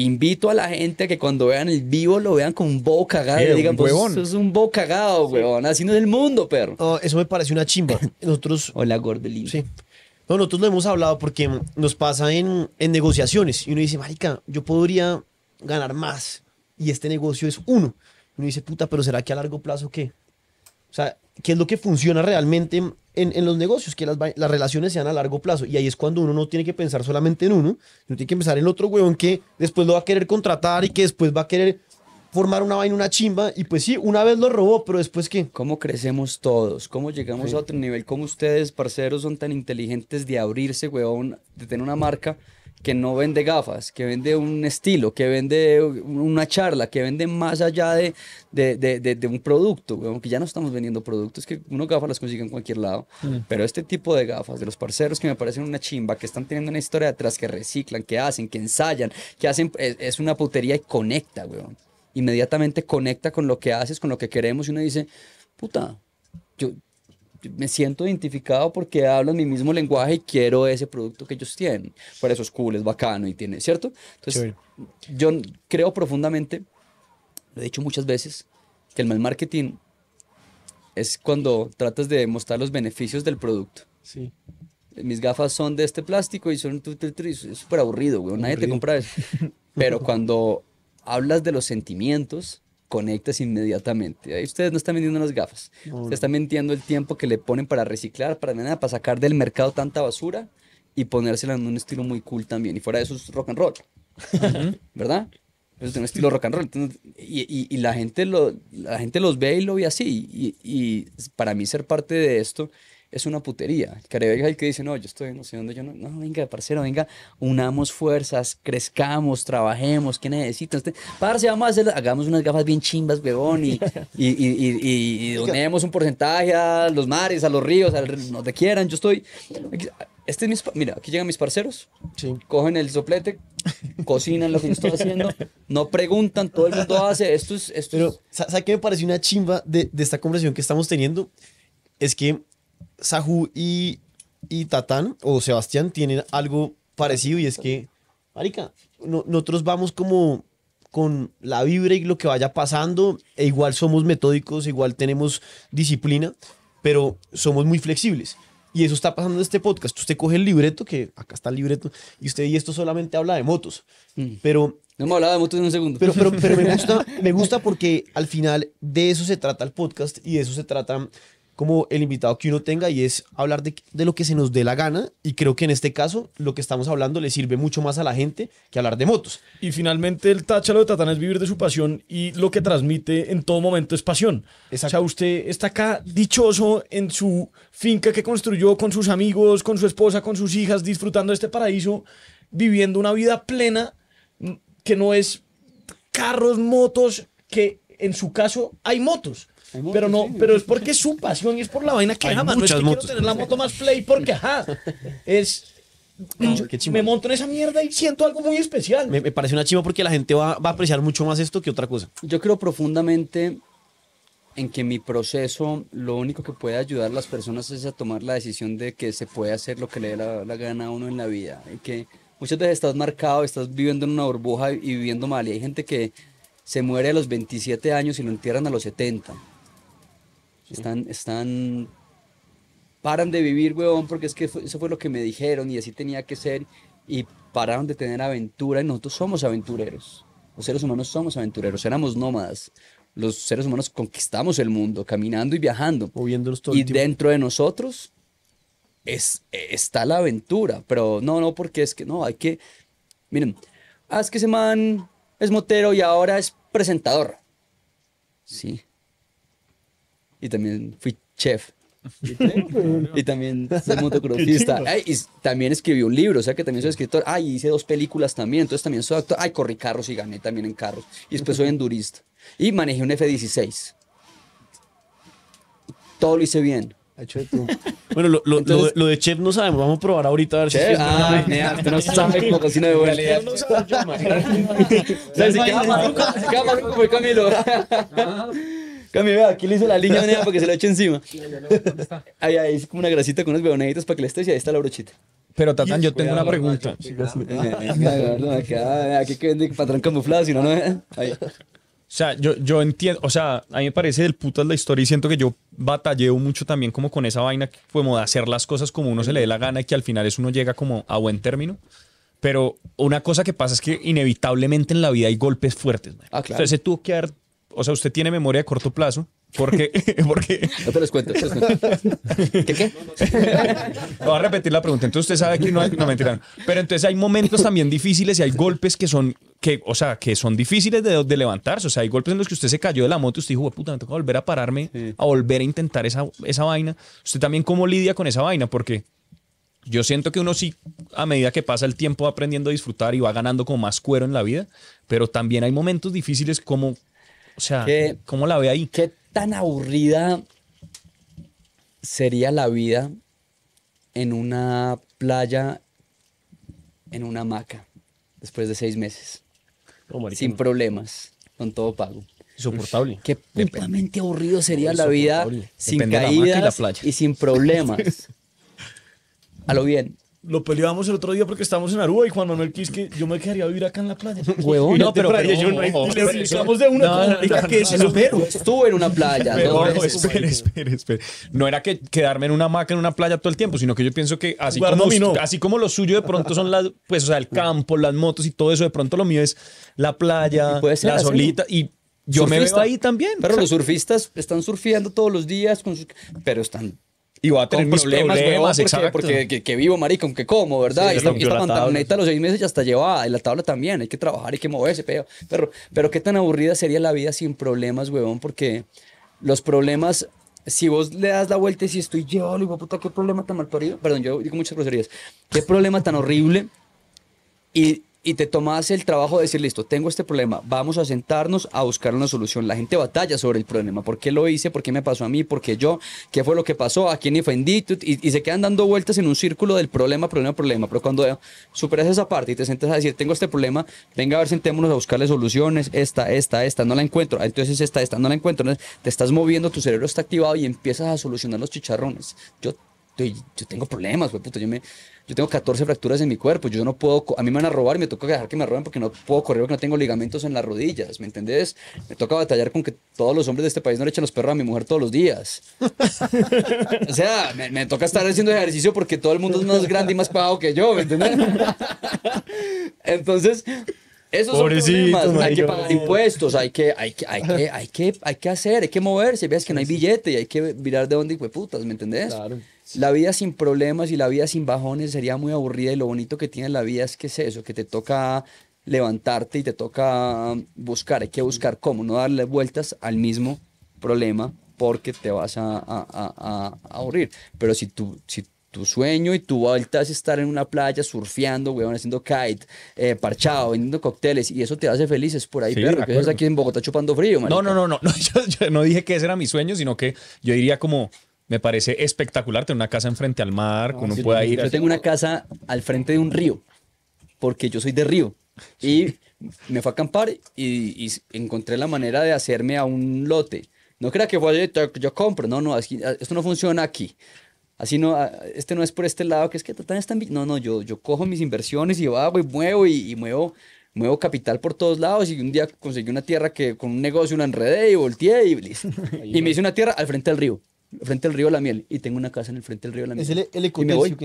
invito a la gente a que cuando vean el vivo lo vean con boca cagada. Eh, digan, pues, eso es un boca cagado, weón. Así no es el mundo, perro. Oh, eso me parece una chimba. (laughs) Nosotros. Hola, gordelito. Sí. No, nosotros lo hemos hablado porque nos pasa en, en negociaciones. Y uno dice, marica, yo podría ganar más y este negocio es uno. Uno dice, puta, pero ¿será que a largo plazo qué? O sea, ¿qué es lo que funciona realmente en, los negocios? Que las, las, relaciones sean a largo plazo. Y ahí es cuando uno no tiene que pensar solamente en uno, sino tiene que pensar en el otro huevón que después lo va a querer contratar y que después va a querer formar una vaina, una chimba. Y pues sí, una vez lo robó, pero después qué. ¿Cómo crecemos todos? ¿Cómo llegamos a otro nivel? ¿Cómo ustedes, parceros, son tan inteligentes de abrirse, huevón, de tener una marca? que no vende gafas, que vende un estilo, que vende una charla, que vende más allá de, de, un producto, aunque ya no estamos vendiendo productos, que uno gafas las consigue en cualquier lado, mm. pero este tipo de gafas de los parceros que me parecen una chimba, que están teniendo una historia detrás, que reciclan, que hacen, que ensayan, que hacen, es, una putería y conecta, weón. Inmediatamente conecta con lo que haces, con lo que queremos y uno dice, puta, yo, me siento identificado porque hablan mi mismo lenguaje y quiero ese producto que ellos tienen. Por eso es cool, es bacano y tiene, ¿cierto? Entonces, yo creo profundamente, lo he dicho muchas veces, que el mal marketing es cuando tratas de mostrar los beneficios del producto. Sí. Mis gafas son de este plástico y son Es súper aburrido, güey. Nadie te compra eso. (laughs) Pero cuando hablas de los sentimientos, conectas inmediatamente. Ahí ustedes no están vendiendo las gafas. ustedes están vendiendo el tiempo que le ponen para reciclar, para nada, para sacar del mercado tanta basura y ponérsela en un estilo muy cool también. Y fuera de eso es rock and roll. ¿Verdad? es un estilo rock and roll. y, la, gente lo, la gente los ve y lo ve así. Y, y para mí ser parte de esto es una putería. es el que dice, no, yo estoy no sé dónde, yo no, no, venga, parcero, venga, unamos fuerzas, crezcamos, trabajemos, ¿qué necesitan? Parce, vamos a hacer, hagamos unas gafas bien chimbas, huevón, y, y, y, donemos un porcentaje a los mares, a los ríos, a donde quieran, yo estoy... Este es mira, aquí llegan mis parceros, cogen el soplete, cocinan lo que estoy haciendo, no preguntan, todo el mundo hace, esto es... Esto Pero, ¿sabes qué me pareció una chimba de, de esta conversación que estamos teniendo? Es que Sahu y, Tatán o Sebastián tienen algo parecido y es que, Marica, nosotros vamos como con la vibra y lo que vaya pasando, e igual somos metódicos, igual tenemos disciplina, pero somos muy flexibles. Y eso está pasando en este podcast. Usted coge el libreto, que acá está el libreto, y usted y esto solamente habla de motos. Mm. Pero... No hemos hablado de motos en un segundo. Pero, pero, me, gusta, (laughs) me gusta porque al final de eso se trata el podcast y de eso se trata como el invitado que uno tenga y es hablar de, lo que se nos dé la gana y creo que en este caso lo que estamos hablando le sirve mucho más a la gente que hablar de motos. Y finalmente el táchalo de Tatán es vivir de su pasión y lo que transmite en todo momento es pasión. O sea, usted está acá dichoso en su finca que construyó con sus amigos, con su esposa, con sus hijas, disfrutando de este paraíso, viviendo una vida plena mm, que no es carros, motos, que en su caso hay motos. Pero no, pero es porque es su pasión y es por la vaina que ama. No es que quiero tener la moto más play porque ajá. Es. me monto en esa mierda y siento algo muy especial. Me, parece una chiva porque la gente va, a apreciar mucho más esto que otra cosa. Yo creo profundamente en que mi proceso lo único que puede ayudar a las personas es a tomar la decisión de que se puede hacer lo que le dé la, gana a uno en la vida. Y que muchas veces estás marcado, estás viviendo en una burbuja y viviendo mal. Y hay gente que se muere a los 27 años y lo entierran a los 70. Están, están, paran de vivir, weón porque es que eso fue lo que me dijeron y así tenía que ser. Y pararon de tener aventura y nosotros somos aventureros. Los seres humanos somos aventureros, éramos nómadas. Los seres humanos conquistamos el mundo caminando y viajando. y dentro de nosotros es, e, está la aventura, pero no, no, porque es que no, hay que... Miren, haz ah, que ese man es motero y ahora es presentador. Sí, y también fui chef. Y, (laughs) también soy (laughs) motocrossista. Ay, y también escribí un libro, o sea que también soy escritor. Ay, hice dos películas también, entonces también soy actor. Ay, corrí carros y gané también en carros. Y después soy endurista. Y manejé un F-16. Todo lo hice bien. Bueno, lo, lo, lo, de chef no sabemos. Vamos a probar ahorita a ver si. es ah, mira, no (laughs) sabes la cocina de buena. no sabe, yo, queda maluco, si queda maluco fue Camilo. Ah. (laughs) aquí le hice la línea para que se la eche encima. (laughs) Ahí, ahí es como una grasita con unos huevonaditos para que le estés y ahí está la brochita. Pero Tatán, yo tengo una pregunta. (laughs) Aquí que vende patrón camuflado, si no, no. Eh. Ahí. O sea, yo, yo entiendo, o sea, a mí me parece del puto la historia y siento que yo batallé mucho también como con esa vaina como de hacer las cosas como uno se le dé la gana y que al final es uno llega como a buen término. Pero una cosa que pasa es que inevitablemente en la vida hay golpes fuertes. Ah, Entonces se tuvo que haber o sea, usted tiene memoria a corto plazo. Porque, (laughs) porque... No te les cuento. ¿Qué qué? (laughs) Voy a repetir la pregunta. Entonces usted sabe que no, hay, no mentira. Pero entonces hay momentos también difíciles y hay golpes que son, que, o sea, que son difíciles de, levantarse. O sea, hay golpes en los que usted se cayó de la moto y usted dijo, puta, me toca volver a pararme, a volver a intentar esa, esa vaina. Usted también cómo lidia con esa vaina, porque yo siento que uno sí, a medida que pasa el tiempo, va aprendiendo a disfrutar y va ganando como más cuero en la vida, pero también hay momentos difíciles como, o sea, ¿cómo la ve ahí? ¿Qué tan aburrida sería la vida en una playa, en una hamaca, después de seis meses? sin problemas, con todo pago. Insoportable. Qué putamente aburrido sería la vida sin caídas y sin problemas. a (laughs) lo bien. Lo peleábamos el otro día porque estábamos en Aruba y Juan Manuel Quisque, yo me quedaría a vivir acá en la playa. (laughs) Huevón, no, pero, no, de una no, pero estuve en una playa. espera, espera, No era que quedarme en una maca en una playa todo el tiempo, sino que yo pienso que así como así como lo suyo de pronto son las pues o sea, el campo, las motos y todo eso, de pronto lo mío es la playa, la solita y yo me veo ahí también. Pero los surfistas están surfeando todos los días, con pero están y va a tener mis problemas, porque, que, vivo, marico aunque como, ¿verdad? y esta, los seis meses ya está llevada. Y la tabla también, hay que trabajar, hay que moverse, pero, pero, qué tan aburrida sería la vida sin problemas, huevón, porque los problemas si vos le das la vuelta y si estoy yo, le puta, qué problema tan mal parido. Perdón, yo digo muchas groserías. Qué problema tan horrible. Y y te tomas el trabajo de decir, listo, tengo este problema, vamos a sentarnos a buscar una solución. La gente batalla sobre el problema, ¿por qué lo hice? ¿Por qué me pasó a mí? ¿Por qué yo? ¿Qué fue lo que pasó? ¿A quién ofendí? Y, se quedan dando vueltas en un círculo del problema, problema, problema. Pero cuando superas esa parte y te sentas a decir, tengo este problema, venga a ver, sentémonos a buscarle soluciones, esta, esta, esta, no la encuentro, ah, entonces esta, esta, no la encuentro. te estás moviendo, tu cerebro está activado y empiezas a solucionar los chicharrones. Yo yo tengo problemas, güey, yo, tengo 14 fracturas en mi cuerpo, yo no puedo, a mí me van a robar y me toca dejar que me roben porque no puedo correr porque no tengo ligamentos en las rodillas, ¿me entendés? Me toca batallar con que todos los hombres de este país no le echen los perros a mi mujer todos los días. o sea, me, toca estar haciendo ejercicio porque todo el mundo es más grande y más pagado que yo, ¿me entendés? Entonces... eso es son Hay que pagar impuestos, hay que, hay, que, hay, que, hay, que, hay que hacer, hay que moverse. veas que no hay billete y hay que mirar de dónde, putas, ¿me entendés? Claro. Pues. La vida sin problemas y la vida sin bajones sería muy aburrida y lo bonito que tiene la vida es que es eso, que te toca levantarte y te toca buscar, hay que buscar cómo, no darle vueltas al mismo problema porque te vas a, aburrir. Pero si tú, si tu sueño y tu vuelta es estar en una playa surfeando, weón, haciendo kite, eh, parchado, vendiendo cócteles, y eso te hace felices por ahí, pero perro, aquí en Bogotá chupando frío, man. No, no, no, no, (laughs) yo no dije que ese era mi sueño, sino que yo diría como me parece espectacular tener una casa enfrente al mar, como un uno ir. Yo tengo una casa al frente de un río, porque yo soy de río. Y me fue a acampar y, encontré la manera de hacerme a un lote. No crea que fue yo compro, no, no, esto no funciona aquí. Así no, este no es por este lado, que es que No, no, yo, yo cojo mis inversiones y va y muevo y, muevo muevo capital por todos lados y un día conseguí una tierra que con un negocio la enredé y volteé y, (laughs) y me hice una tierra al frente del río frente al río la miel y tengo una casa en el frente del río la miel. Es el, ecotel.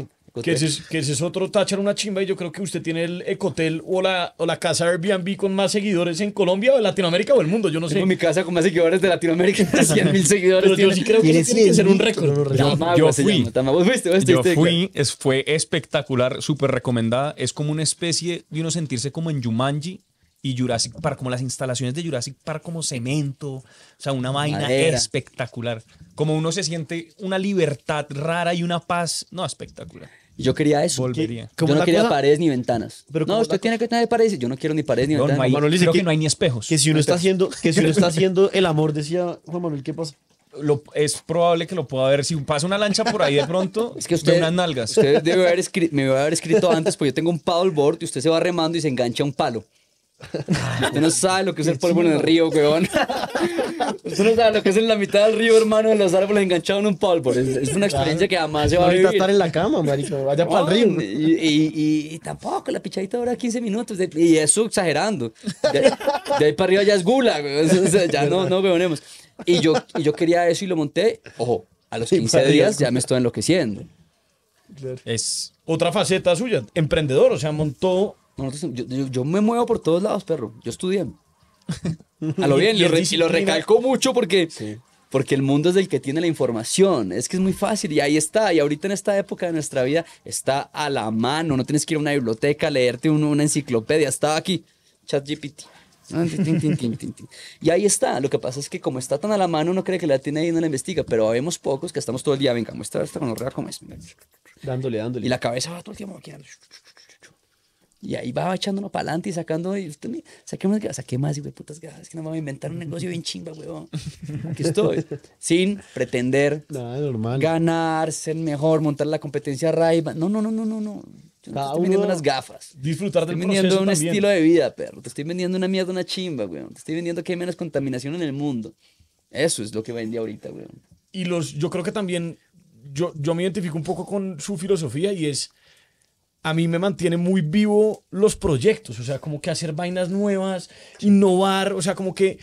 que ese, es, otro tachar, una chimba, y yo creo que usted tiene el ecotel o la, o la casa Airbnb con más seguidores en Colombia o en Latinoamérica o el mundo, yo no sé. Tengo mi casa con más seguidores de Latinoamérica, 100 (laughs) mil seguidores. yo sí creo que tiene que ser un récord. Yo, fui, yo fue espectacular, súper recomendada, es como una especie de uno sentirse como en Jumanji, y Jurassic Park, como las instalaciones de Jurassic Park como cemento, o sea, una vaina espectacular. Como uno se siente una libertad rara y una paz, no, espectacular. Yo quería eso. Volvería. Yo no quería paredes ni ventanas. Pero no, usted tiene que tener paredes. Yo no quiero ni paredes ni ventanas. No hay, que, no hay ni espejos. Que si uno, está, haciendo, que si uno está haciendo (laughs) el amor, decía Juan Manuel, ¿qué pasa? Lo, es probable que lo pueda ver. Si pasa una lancha por ahí de pronto, (laughs) es que usted, de unas nalgas. debe haber escrito, me debe haber escrito antes, porque yo tengo un paddleboard y usted se va remando y se engancha un palo. Usted (laughs) no sabe lo que es el polvo en el río, weón. Usted no sabe lo que es en la mitad del río, hermano, en los árboles enganchado en un polvo. Es, una experiencia que jamás se va a vivir. estar en la cama, marico. Vaya para río. Y, tampoco, la pichadita dura 15 minutos. y eso exagerando. De, ahí para arriba ya es gula, ya no, no Y yo, y yo quería eso y lo monté. Ojo, a los 15 días ya me estoy enloqueciendo. Es otra faceta suya, emprendedor, o sea, montó yo, me muevo por todos lados, perro. Yo estudié. (laughs) A lo bien, y, lo, recalco mucho porque, porque el mundo es del que tiene la información. Es que es muy fácil y ahí está. Y ahorita en esta época de nuestra vida está a la mano. No tienes que ir a una biblioteca, leerte una enciclopedia. está aquí, ChatGPT. y ahí está. Lo que pasa es que como está tan a la mano, uno cree que la tiene y no la investiga, pero vemos pocos que estamos todo el día, venga, muestra esta con los es. Dándole, dándole. Y la cabeza va todo el tiempo aquí. Y ahí va echándonos para adelante y sacando, y usted me, saqué más, saqué más, güey, putas gracias, que no vamos a inventar un negocio bien chimba, güey. Aquí estoy, sin pretender ganarse ganar, ser mejor, montar la competencia Raiva. No, no, no, no, no, te estoy vendiendo unas gafas. Disfrutar del Te estoy vendiendo un estilo de vida, perro. Te estoy vendiendo una mierda, una chimba, güey. Te estoy vendiendo que hay menos contaminación en el mundo. Eso es lo que vendía ahorita, güey. Y los, yo creo que también, yo, yo me identifico un poco con su filosofía y es a mí me mantiene muy vivo los proyectos, o sea, como que hacer vainas nuevas, innovar, o sea, como que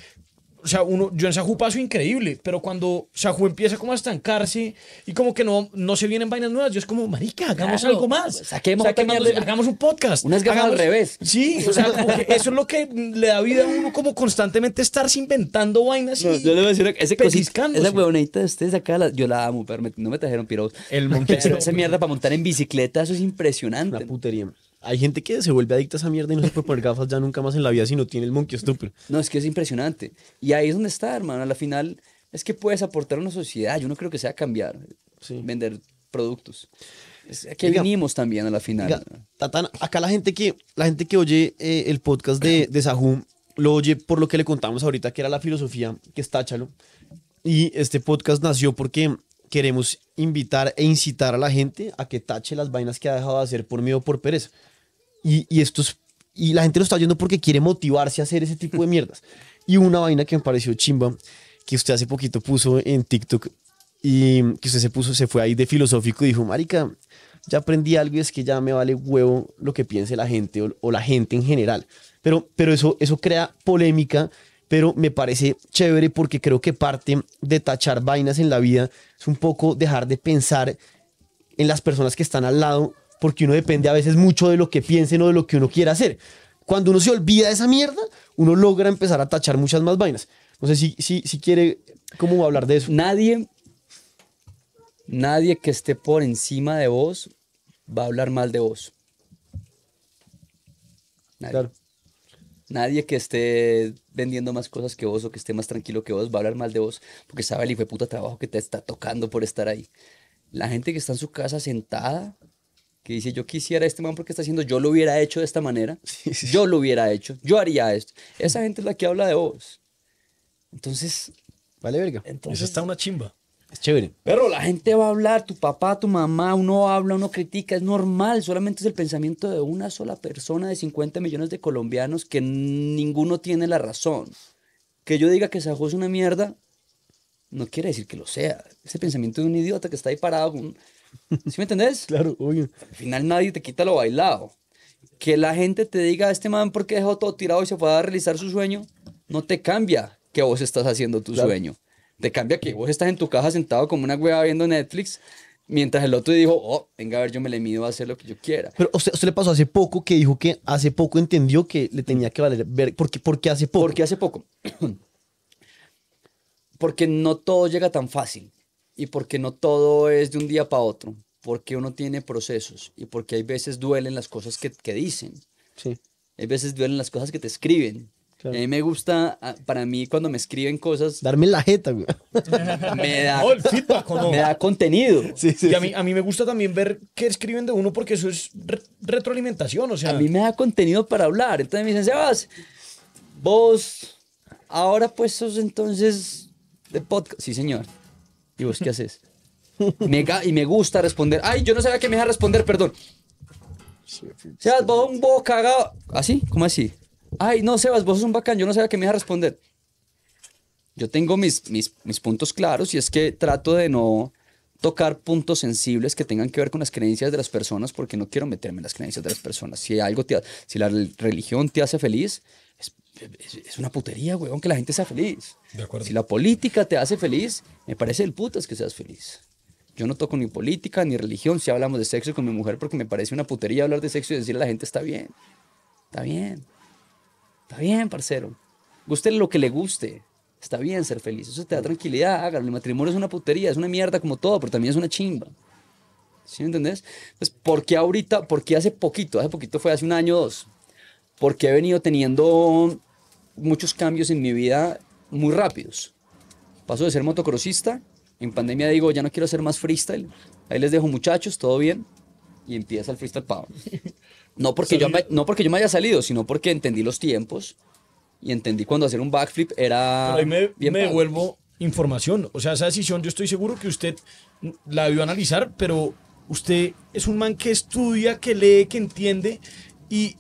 o sea, uno, yo en Sajú paso increíble, pero cuando Sajú empieza como a estancarse y como que no, no se vienen vainas nuevas, yo es como, marica, hagamos algo más. Pues, saquemos, hagamos un podcast. Unas gafas hagamos, al revés. Sí, o sea, eso es lo que le da vida a uno como constantemente estarse inventando vainas y Yo le voy a decir, ese Es esa huevoneta de ustedes acá, la, yo la amo, pero no me trajeron piros. El (laughs) montero. esa mierda para montar en bicicleta, eso es impresionante. Una putería hay gente que se vuelve adicta a esa mierda y no se puede poner (laughs) gafas ya nunca más en la vida si no tiene el monkey estúpido. No, es que es impresionante. Y ahí es donde está, hermano. A la final es que puedes aportar a una sociedad. Yo no creo que sea cambiar, vender productos. Aquí que también a la final. acá la gente que, la gente que oye eh, el podcast de, de lo oye por lo que le contamos ahorita, que era la filosofía, que está Chalo. Y este podcast nació porque queremos invitar e incitar a la gente a que tache las vainas que ha dejado de hacer por miedo o por pereza. Y, estos, y la gente lo está viendo porque quiere motivarse a hacer ese tipo de mierdas. Y una vaina que me pareció chimba, que usted hace poquito puso en TikTok y que usted se puso, se fue ahí de filosófico y dijo, marica, ya aprendí algo y es que ya me vale huevo lo que piense la gente o, o la gente en general. Pero, pero eso, eso crea polémica, pero me parece chévere porque creo que parte de tachar vainas en la vida es un poco dejar de pensar en las personas que están al lado porque uno depende a veces mucho de lo que piensen o de lo que uno quiera hacer. Cuando uno se olvida de esa mierda, uno logra empezar a tachar muchas más vainas. No sé si, si, si quiere, ¿cómo va a hablar de eso? Nadie, nadie que esté por encima de vos va a hablar mal de vos. Nadie. Claro. Nadie que esté vendiendo más cosas que vos o que esté más tranquilo que vos va a hablar mal de vos porque sabe el hijo de puta trabajo que te está tocando por estar ahí. La gente que está en su casa sentada que dice, yo quisiera este man porque está haciendo, yo lo hubiera hecho de esta manera, (laughs) yo lo hubiera hecho, yo haría esto. Esa gente es la que habla de vos. Entonces... Vale, verga. Entonces, está una chimba. Es chévere. Pero la gente va a hablar, tu papá, tu mamá, uno habla, uno critica, es normal, solamente es el pensamiento de una sola persona de 50 millones de colombianos que ninguno tiene la razón. Que yo diga que Sajo es una mierda, no quiere decir que lo sea. Ese pensamiento de un idiota que está ahí parado con ¿Sí me entendés? (laughs) claro, Al final nadie te quita lo bailado. Que la gente te diga, este man, porque dejó todo tirado y se fue a realizar su sueño? No te cambia que vos estás haciendo tu sueño. Te cambia que vos estás en tu caja sentado como una wea viendo Netflix, mientras el otro dijo, oh, venga a ver, yo me le mido a hacer lo que yo quiera. Pero usted, le pasó hace poco que dijo que hace poco entendió que le tenía que valer ver. ¿Por qué, hace poco? Porque hace poco. (clears throat) Porque no todo llega tan fácil y porque no todo es de un día para otro, porque uno tiene procesos y porque hay veces duelen las cosas que, que dicen. Sí. Hay veces duelen las cosas que te escriben. a mí me gusta, para mí, cuando me escriben cosas. Darme la jeta, Me da, me da contenido. Sí, sí, y a mí, a mí me gusta también ver qué escriben de uno porque eso es retroalimentación, o sea. A mí me da contenido para hablar. Entonces me dicen, Sebas, vos, ahora pues sos entonces de podcast. Sí, señor. ¿Y vos qué haces? Me y me gusta responder. Ay, yo no sabía que me iba a responder, perdón. Sebas, vos un cagado. ¿Así? ¿Cómo así? Ay, no, Sebas, vos sos un bacán, yo no sabía que me iba a responder. Yo tengo mis, mis, mis puntos claros y es que trato de no tocar puntos sensibles que tengan que ver con las creencias de las personas porque no quiero meterme en las creencias de las personas. Si algo te, si la religión te hace feliz, es, una putería, weón, que la gente sea feliz. Si la política te hace feliz, me parece el putas que seas feliz. Yo no toco ni política ni religión si hablamos de sexo con mi mujer porque me parece una putería hablar de sexo y decirle a la gente está bien. Está bien. Está bien, parcero. Guste lo que le guste. Está bien ser feliz. Eso te da tranquilidad. Hágalo. El matrimonio es una putería, es una mierda como todo, pero también es una chimba. ¿Sí me entendés? Pues, ¿por qué ahorita? ¿Por qué hace poquito? Hace poquito fue hace un año o dos. Porque he venido teniendo muchos cambios en mi vida muy rápidos. Paso de ser motocrossista, en pandemia digo, ya no quiero hacer más freestyle. Ahí les dejo muchachos, todo bien. Y empieza el freestyle pavo. No porque, yo no porque yo me haya salido, sino porque entendí los tiempos y entendí cuando hacer un backflip era... ahí me, bien devuelvo información. O sea, esa decisión yo estoy seguro que usted la debió analizar, pero usted es un man que estudia, que lee, que entiende y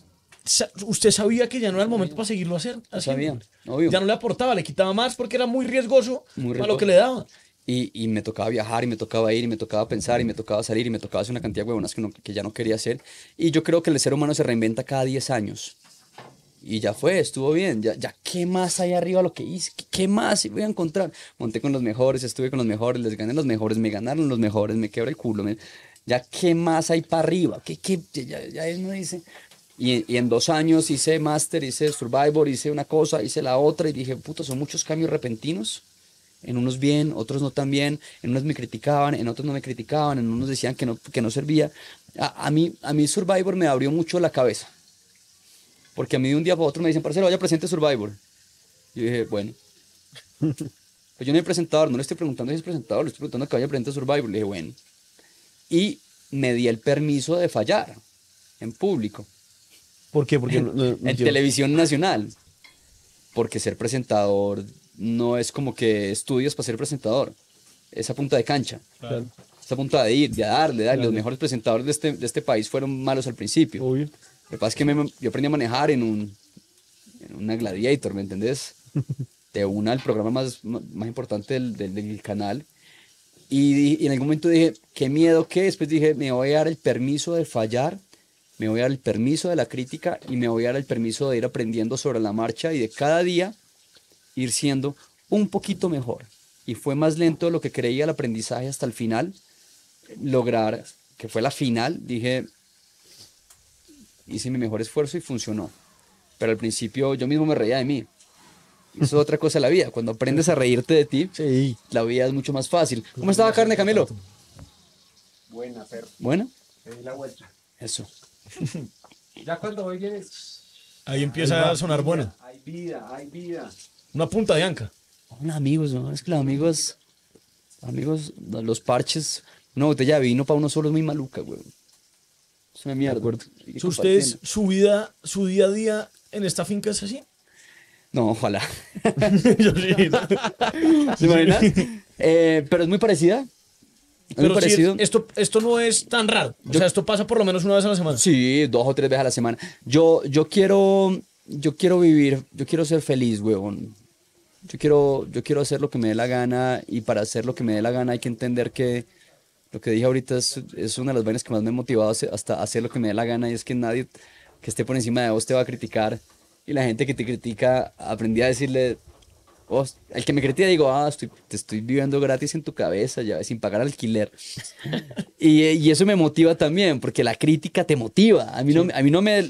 usted sabía que ya no era el momento para seguirlo hacer, haciendo. Sabía, obvio. Ya no le aportaba, le quitaba más porque era muy riesgoso muy para lo que le daba. Y, me tocaba viajar, y me tocaba ir, y me tocaba pensar, y me tocaba salir, y me tocaba hacer una cantidad de huevonas que, ya no quería hacer. Y yo creo que el ser humano se reinventa cada 10 años. Y ya fue, estuvo bien. Ya, ya ¿qué más hay arriba lo que hice? ¿Qué, más voy a encontrar? Monté con los mejores, estuve con los mejores, les gané los mejores, me ganaron los mejores, me quebré el culo. ya, ¿qué más hay para arriba? ¿Qué, qué, ya, ya me dice, y, en dos años hice Master, hice Survivor, hice una cosa, hice la otra y dije, puta, son muchos cambios repentinos. En unos bien, otros no tan bien, en unos me criticaban, en otros no me criticaban, en unos decían que no, que no servía. A, mí, a mí Survivor me abrió mucho la cabeza. Porque a mí de un día para otro me dicen, parcero, vaya presente Survivor. Y dije, bueno. (laughs) pues yo no he presentador, no le estoy preguntando si es presentador, le estoy preguntando que vaya presente Survivor. Le dije, bueno. Y me di el permiso de fallar en público. ¿Por qué? Porque (laughs) en televisión nacional. Porque ser presentador no es como que estudias para ser presentador. Es a punta de cancha. Es a punta de ir, de darle, darle. Los mejores presentadores de este, de este, país fueron malos al principio. Obvio. Lo que pasa es que yo aprendí a manejar en, un, en una Gladiator, ¿me entendés? (laughs) de una al programa más, más importante del, del, canal. Y, en algún momento dije, qué miedo que. Después dije, me voy a dar el permiso de fallar me voy a dar el permiso de la crítica y me voy a dar el permiso de ir aprendiendo sobre la marcha y de cada día ir siendo un poquito mejor. Y fue más lento de lo que creía el aprendizaje hasta el final, lograr, que fue la final, dije, hice mi mejor esfuerzo y funcionó. Pero al principio yo mismo me reía de mí. Eso es otra cosa de la vida. Cuando aprendes a reírte de ti, la vida es mucho más fácil. ¿Cómo estaba carne, Camilo? Buena, Fer. Buena. la vuelta. Eso ya cuando Ahí empieza a sonar buena Hay vida, hay vida. Una punta de anca. amigos, ¿no? Es que los amigos. Amigos, los parches. no te de vino para uno solo es muy maluca, güey. ¿Ustedes, su vida, su día a día en esta finca es así? No, ojalá. (laughs) (laughs) Eh, pero es muy parecida. Pero esto, esto no es tan raro. o sea, esto pasa por lo menos una vez a la semana. Sí, dos o tres veces a la semana. Yo, yo quiero. Yo quiero vivir, yo quiero ser feliz, huevón. Yo quiero, yo quiero hacer lo que me dé la gana y para hacer lo que me dé la gana hay que entender que lo que dije ahorita es, es una de las vainas que más me ha motivado hasta hacer lo que me dé la gana y es que nadie que esté por encima de vos te va a criticar y la gente que te critica aprendí a decirle Oh, el que me critica digo, ah, te estoy viviendo gratis en tu cabeza, ya sin pagar alquiler. (laughs) y, eso me motiva también, porque la crítica te motiva. A mí no, a mí no me...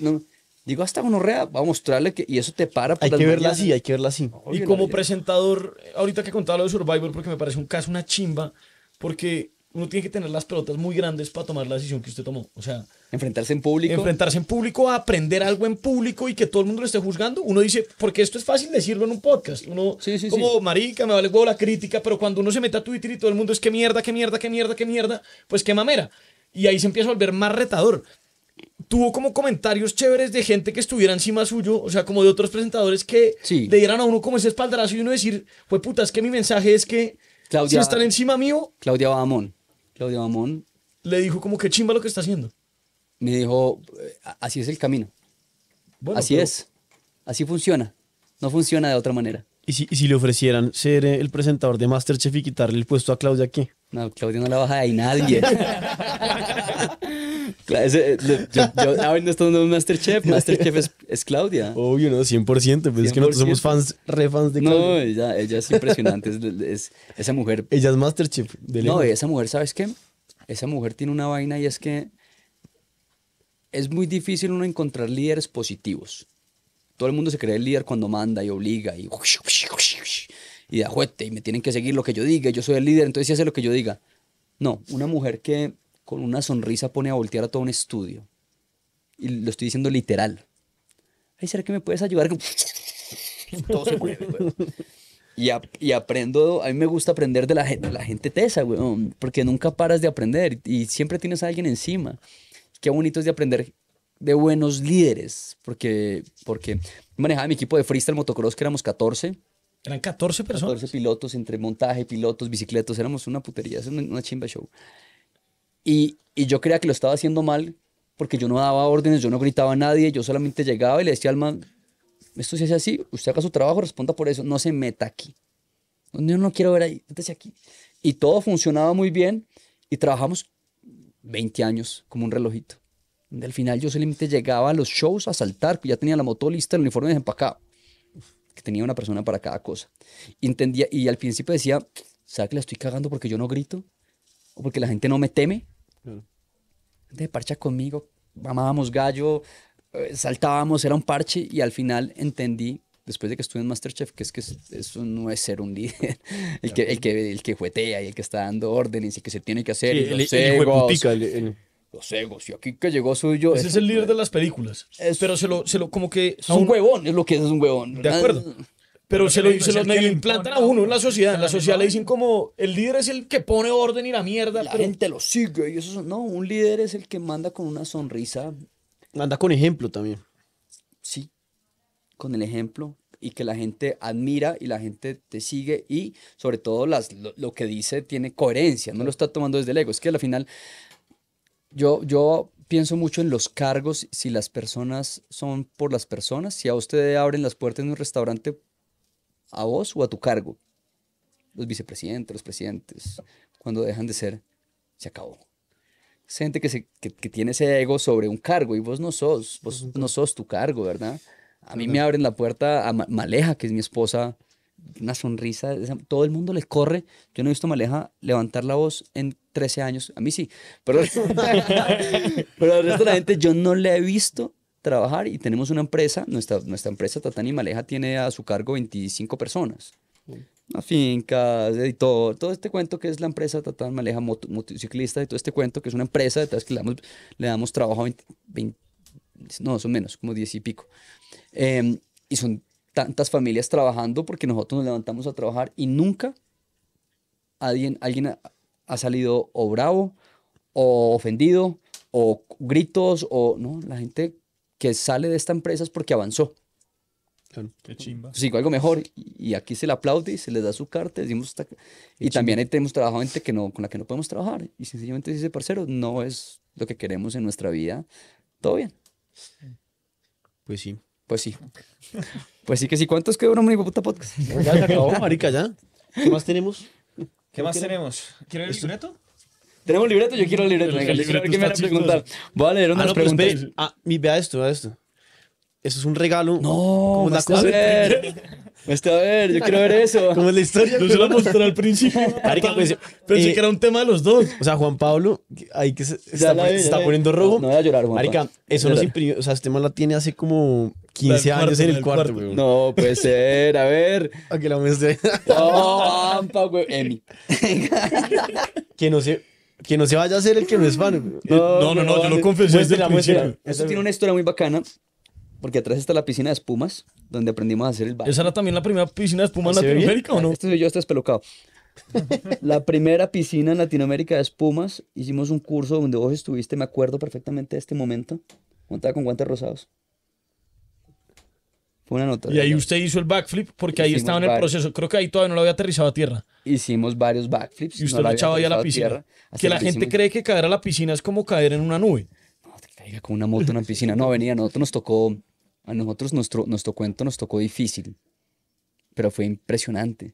digo, hasta rea va a mostrarle que... Y eso te para. hay, que verla así, hay que verla así, y como presentador, ahorita que contaba lo de Survivor, porque me parece un caso, una chimba, porque uno tiene que tener las pelotas muy grandes para tomar la decisión que usted tomó. O sea, enfrentarse en público. Enfrentarse en público, a aprender algo en público y que todo el mundo lo esté juzgando. Uno dice, porque esto es fácil decirlo en un podcast. Uno, como, marica, me vale huevo la crítica, pero cuando uno se mete a Twitter y todo el mundo es que mierda, que mierda, qué mierda, qué mierda, pues qué mamera. Y ahí se empieza a volver más retador. Tuvo como comentarios chéveres de gente que estuviera encima suyo, o sea, como de otros presentadores que le dieran a uno como ese espaldarazo y uno decir, pues puta, es que mi mensaje es que si están encima mío. Claudia Badamón. Claudio Mamón. Le dijo como que chimba lo que está haciendo. Me dijo, eh, así es el camino. así es. Así funciona. No funciona de otra manera. ¿Y si, le ofrecieran ser eh, el presentador de Masterchef y quitarle el puesto a Claudia, aquí. No, Claudia no la baja de ahí nadie. (laughs) Eh, ahora no estamos en Masterchef, Masterchef es, Claudia. Obvio, ¿no? 100%, pues es que nosotros somos fans, re fans de Claudia. No, ella, es impresionante, es, esa mujer. (laughs) Ella es Masterchef. no, esa mujer, ¿sabes qué? Esa mujer tiene una vaina y es que es muy difícil uno encontrar líderes positivos. Todo el mundo se cree el líder cuando manda y obliga y, y da juete, y me tienen que seguir lo que yo diga, yo soy el líder, entonces sí hace lo que yo diga. No, una mujer que con una sonrisa pone a voltear a todo un estudio. Y lo estoy diciendo literal. Ay, ¿será que me puedes ayudar? (laughs) todo se mueve, Y, y, aprendo, a mí me gusta aprender de la, de la gente tesa, güey, porque nunca paras de aprender y, siempre tienes a alguien encima. Qué bonito es de aprender de buenos líderes, porque, porque manejaba mi equipo de freestyle motocross, que éramos 14. Eran 14 personas. 14 pilotos entre montaje, pilotos, bicicletas, éramos una putería, es una, una chimba show. Y, yo creía que lo estaba haciendo mal porque yo no daba órdenes, yo no gritaba a nadie, yo solamente llegaba y le decía al man, esto se hace así, usted haga su trabajo, responda por eso, no se meta aquí. Yo no quiero ver ahí, métase aquí. Y todo funcionaba muy bien y trabajamos 20 años como un relojito. Al final yo solamente llegaba a los shows a saltar, ya tenía la moto lista, el uniforme desempacado, que tenía una persona para cada cosa. Y, entendía, y al principio decía, ¿Sabes que la estoy cagando porque yo no grito? ¿O porque la gente no me teme? De parcha conmigo, amábamos gallo, eh, saltábamos, era un parche y al final entendí, después de que estuve en Masterchef, que es que eso no es ser un (laughs) líder. El que, el que, el que juetea y el que está dando órdenes y que se tiene que hacer. y los los egos, y aquí que llegó suyo Ese es el líder de las películas. Es, pero se lo, se lo como que... Es un, huevón, es lo que es, es un huevón. De acuerdo. Pero se lo, se medio implantan a uno en la sociedad. En la sociedad le dicen como el líder es el que pone orden y la mierda. La gente lo sigue y eso. No, un líder es el que manda con una sonrisa. Manda con ejemplo también. Sí, con el ejemplo y que la gente admira y la gente te sigue y sobre todo las, lo, que dice tiene coherencia, no lo está tomando desde el ego. Es que al final yo, yo pienso mucho en los cargos, si las personas son por las personas, si a usted abren las puertas en un restaurante a vos o a tu cargo. Los vicepresidentes, los presidentes, cuando dejan de ser, se acabó. Es gente que, se, que, tiene ese ego sobre un cargo y vos no sos, vos no sos tu cargo, ¿verdad? A mí me abren la puerta a Maleja, que es mi esposa, una sonrisa, todo el mundo le corre. Yo no he visto a Maleja levantar la voz en 13 años, a mí sí, pero, (laughs) pero yo no le he visto trabajar y tenemos una empresa, nuestra, nuestra empresa Tatán y Maleja tiene a su cargo 25 personas. Mm. Una finca, y todo este cuento que es la empresa Tatán Maleja Motociclista y todo este cuento que es una empresa detrás que le damos, le damos trabajo a 20, no, son menos, como 10 y pico. Em, y son tantas familias trabajando porque nosotros nos levantamos a trabajar y nunca alguien, alguien ha, ha salido o bravo o ofendido o gritos o no, la gente que sale de esta empresa es porque avanzó. Claro, qué chimba. Pues sigo algo mejor y aquí se le aplaude y se les da su carta. Decimos, y también tenemos trabajado gente que no, con la que no podemos trabajar. Y sencillamente dice, parcero, no es lo que queremos en nuestra vida. Todo bien. Pues sí. Pues sí. (laughs) pues sí que sí. ¿Cuántos quedó un puta podcast? ya se acabó, marica, ya. ¿Qué más tenemos? ¿Qué, más tenemos? ¿Quiero el libreto? Tenemos libreto, yo quiero el libreto. Venga, ¿Qué me van a preguntar? Voy a leer unas ah, no, pues, preguntas. Ah, vea esto, vea esto. Eso es un regalo. No, una cosa. A ver. a ver, yo quiero ver eso. (laughs) ¿Cómo es la historia. No se lo mostré al principio. (laughs) Marica, pues, pensé eh, que era un tema de los dos. O sea, Juan Pablo, ahí que se, está, poniendo rojo. No, voy a llorar, Juan Marica, eso no se imprimió. O sea, este tema la tiene hace como 15 años en el, cuarto, güey. No, puede ser. A ver. (laughs) A la muestre. No, Juanpa, güey. Emi. que no sé que no se vaya a hacer el que no es fan. (laughs) Eh, no, no, no, yo lo confesé desde el principio. Eso tiene una historia muy bacana, porque atrás está la piscina de espumas, donde aprendimos a hacer el baño. ¿Esa era también la primera piscina de espumas en ¿Ah, Latinoamérica o no? Este soy yo, este es pelucado. (laughs) la primera piscina en Latinoamérica de espumas, hicimos un curso donde vos estuviste, me acuerdo perfectamente de este momento, montada con guantes rosados una nota. Y ahí usted hizo el backflip porque ahí estaba en el proceso. Creo que ahí todavía no lo había aterrizado a tierra. Hicimos varios backflips. Y usted lo echaba ahí a la piscina. que la gente cree que caer a la piscina es como caer en una nube. No, te caiga con una moto en una piscina. No, venía, a nosotros nos tocó, a nosotros nuestro, nuestro cuento nos tocó difícil, pero fue impresionante.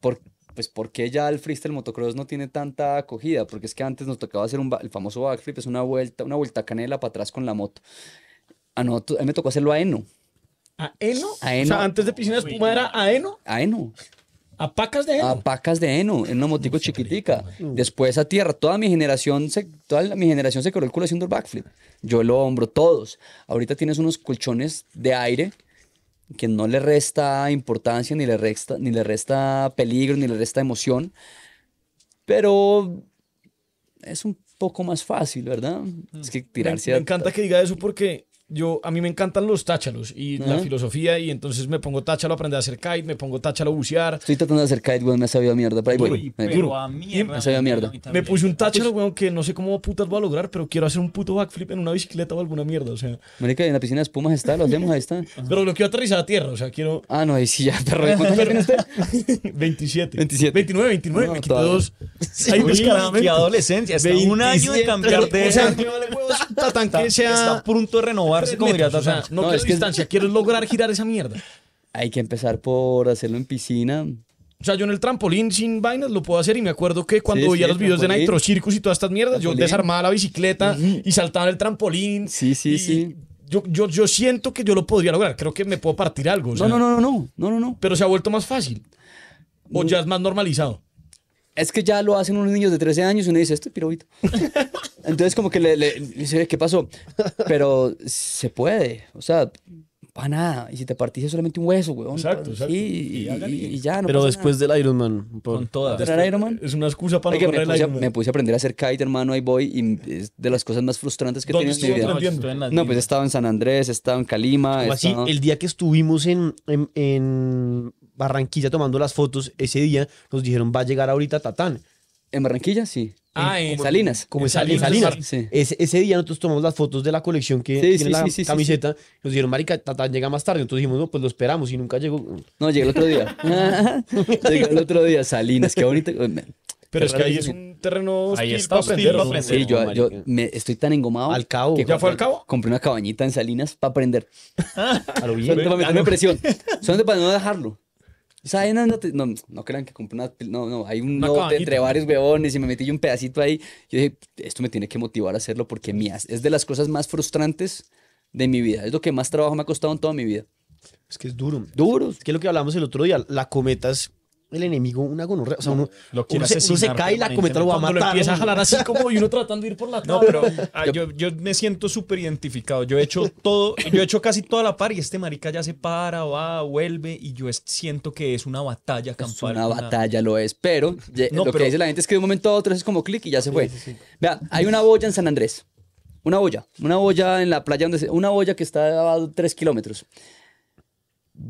Por, pues porque ya el freestyle motocross no tiene tanta acogida, porque es que antes nos tocaba hacer el famoso backflip, es una vuelta, una vuelta canela para atrás con la moto. A nosotros, a mí me tocó hacerlo a Eno. ¿A Aeno. antes de piscina de espuma era a Aeno. A pacas de eno A pacas de eno en una motico chiquitica. Después a tierra. Toda mi generación se, toda mi generación se quebró el culo haciendo el backflip. Yo lo hombro, todos. Ahorita tienes unos colchones de aire que no le resta importancia, ni le resta, ni le resta peligro, ni le resta emoción. Pero es un poco más fácil, ¿verdad? Es que tirarse. Me, encanta que diga eso porque yo, a mí me encantan los táchalos y la filosofía, y entonces me pongo táchalo a aprender a hacer kite, me pongo táchalo a bucear. Estoy tratando de hacer kite, weón, me ha sabido a mierda, pero ahí voy. pero A mierda, me ha sabido a mierda. Me puse un ah, pues, táchalo, weón, que no sé cómo putas voy a lograr, pero quiero hacer un puto backflip en una bicicleta o alguna mierda, o sea. Marica, en la piscina de espumas está, los demos, ahí está. (laughs) pero lo quiero aterrizar a tierra, o sea, quiero... Ah, no, ahí sí ya, perro. ¿Cuántos años tiene 27. 27. 29, 29, me quité dos. Sí, pues, mi adolescencia, hasta un año de cambiar de... (laughs) O sea, que sea... Está a punto de renovar no, no, distancia, quieres lograr girar esa mierda. Hay que empezar por hacerlo en piscina. O sea, yo en el trampolín sin vainas lo puedo hacer y me acuerdo que cuando veía los videos de Nitro Circus y todas estas mierdas, yo desarmaba la bicicleta y saltaba en el trampolín. Sí, sí, sí. Yo, yo, yo, siento que yo lo podría lograr. Creo que me puedo partir algo. no, no, no, no, no, no, no. Pero se ha vuelto más fácil. O ya es más normalizado es que ya lo hacen unos niños de 13 años y uno dice, esto es pirobito. (laughs) Entonces como que le, dice, ¿qué pasó? Pero se puede, o sea, para nada. Y si te partiste solamente un hueso, weón. Exacto, pues, exacto. Y, y, ya no Pero después del Iron Man. Con toda. Iron Man? Es una excusa para no correr Me puse a aprender a hacer kite, hermano, ahí voy. Y es de las cosas más frustrantes que he tenido en mi vida. No, pues he estado en San Andrés, he estado en Calima. el día que estuvimos en, en Barranquilla tomando las fotos ese día, nos dijeron va a llegar ahorita Tatán. ¿En Barranquilla? Sí. Ah, en, Salinas. Como en Salinas. Ese, día nosotros tomamos las fotos de la colección que tiene la camiseta. Nos dijeron, marica, Tatán llega más tarde. Entonces dijimos, no, pues lo esperamos y nunca llegó. No, llegó el otro día. (laughs) (laughs) llegó el otro día, Salinas. Qué bonito. Eh, Pero es que ahí es un terreno ahí está, aprender. Sí, yo, me estoy tan engomado. ¿Al cabo? ¿Ya fue al cabo? Compré una cabañita en Salinas para aprender. (laughs) a lo bien. Dame para meterme presión. Solamente para no dejarlo. O sea, no, no, crean que compré una. No, no, hay un lote entre varios huevones y me metí yo un pedacito ahí. Yo dije, esto me tiene que motivar a hacerlo porque mías. Es de las cosas más frustrantes de mi vida. Es lo que más trabajo me ha costado en toda mi vida. Es que es duro. Duro. Es que lo que hablamos el otro día, la cometa es el enemigo una gonorrea. O sea, uno, uno se, cae y la cometa lo va a matar. Lo empieza a jalar así como y uno tratando de ir por la tabla. (laughs) No, pero ah, yo, yo, me siento súper identificado. Yo he hecho todo, yo he hecho casi toda la par y este marica ya se para, va, vuelve y yo siento que es una batalla campal. Es una, batalla, lo es. Pero lo que dice la gente es que de un momento a otro es como clic y ya se fue. Vea, hay una boya en San Andrés. Una boya. Una boya en la playa donde Una boya que está a 3 kilómetros.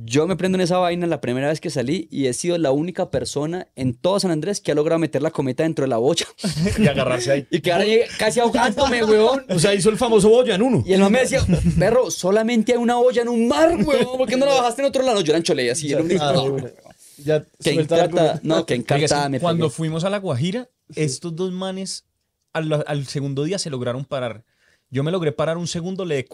Yo me prendo en esa vaina la primera vez que salí y he sido la única persona en todo San Andrés que ha logrado meter la cometa dentro de la boya. (laughs) y agarrarse ahí. Y que llegué casi ahogándome, weón. O sea, hizo el famoso boya en uno. Y el mamá me decía, perro, solamente hay una olla en un mar, weón. ¿Por qué no la bajaste en otro lado? Yo era en Choley, así. Ya, el ah, No, ya que encantada. no, que encantada. cuando fuimos a La Guajira, estos dos manes al segundo día se lograron parar yo me logré parar un segundo, le,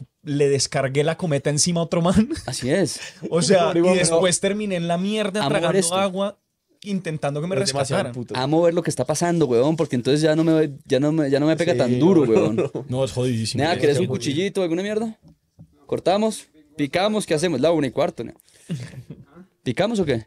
descargué la cometa encima a otro man. Así es. (laughs) o sea, y después terminé en la mierda tragando agua intentando que me rescataran. Amo ver lo que está pasando, weón, porque entonces ya no me, ya no me, ya no me pega tan duro, weón. (laughs) No, es jodidísimo. Nada, un cuchillito cuchillito, alguna mierda? ¿Cortamos? ¿Picamos? ¿Qué hacemos? La una y cuarto, ¿no? (laughs) ¿Picamos o qué?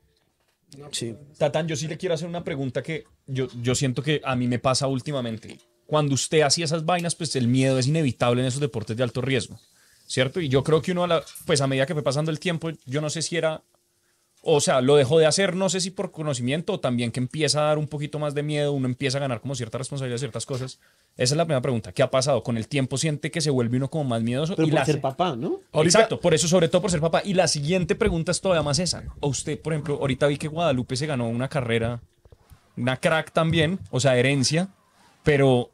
Sí. Tatán, yo sí le quiero hacer una pregunta que yo, yo siento que a mí me pasa últimamente cuando usted hacía esas vainas, pues el miedo es inevitable en esos deportes de alto riesgo, ¿cierto? Y yo creo que uno, pues a medida que fue pasando el tiempo, yo no sé si era, o sea, lo dejó de hacer, no sé si por conocimiento o también que empieza a dar un poquito más de miedo, uno empieza a ganar como cierta responsabilidad de ciertas cosas. Esa es la primera pregunta. ¿Qué ha pasado? Con el tiempo siente que se vuelve uno como más miedoso. Pero y por ser papá, ¿no? Exacto, por eso, sobre todo por ser papá. Y la siguiente pregunta es todavía más esa. O usted, por ejemplo, ahorita vi que Guadalupe se ganó una carrera, una crack también, o sea, herencia, pero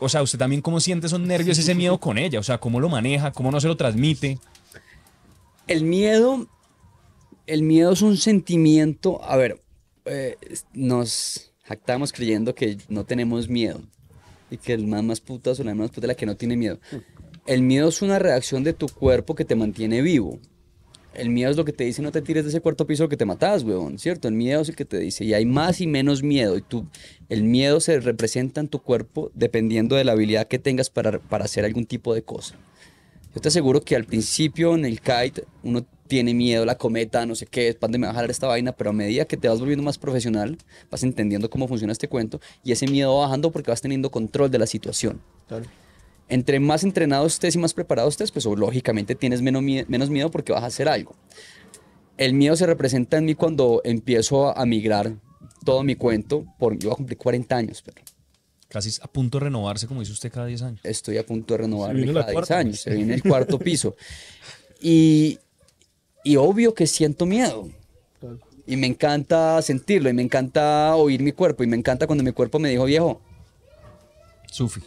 o sea, usted también cómo siente esos nervios, ese miedo con ella, o sea, cómo lo maneja, cómo no se lo transmite. El miedo, el miedo es un sentimiento, a ver, eh, nos jactamos creyendo que no tenemos miedo y que el más más putas o la más puta la que no tiene miedo. El miedo es una reacción de tu cuerpo que te mantiene vivo. El miedo es lo que te dice, no te tires de ese cuarto piso que te matas, weón, ¿cierto? El miedo es el que te dice, y hay más y menos miedo. Y tú, el miedo se representa en tu cuerpo dependiendo de la habilidad que tengas para, hacer algún tipo de cosa. Yo te aseguro que al principio en el kite uno tiene miedo, la cometa, no sé qué, es me va a jalar esta vaina, pero a medida que te vas volviendo más profesional, vas entendiendo cómo funciona este cuento y ese miedo va bajando porque vas teniendo control de la situación. Claro. Entre más entrenados estés y más preparados estés, pues lógicamente tienes menos, miedo porque vas a hacer algo. El miedo se representa en mí cuando empiezo a, migrar todo mi cuento. Por, yo voy a cumplir 40 años, pero casi a punto de renovarse, como dice usted, cada 10 años. Estoy a punto de renovarme cada 10 pues. años, se viene el cuarto (laughs) piso. Y, y, obvio que siento miedo. Y me encanta sentirlo, y me encanta oír mi cuerpo, y me encanta cuando mi cuerpo me dijo, viejo. Sufi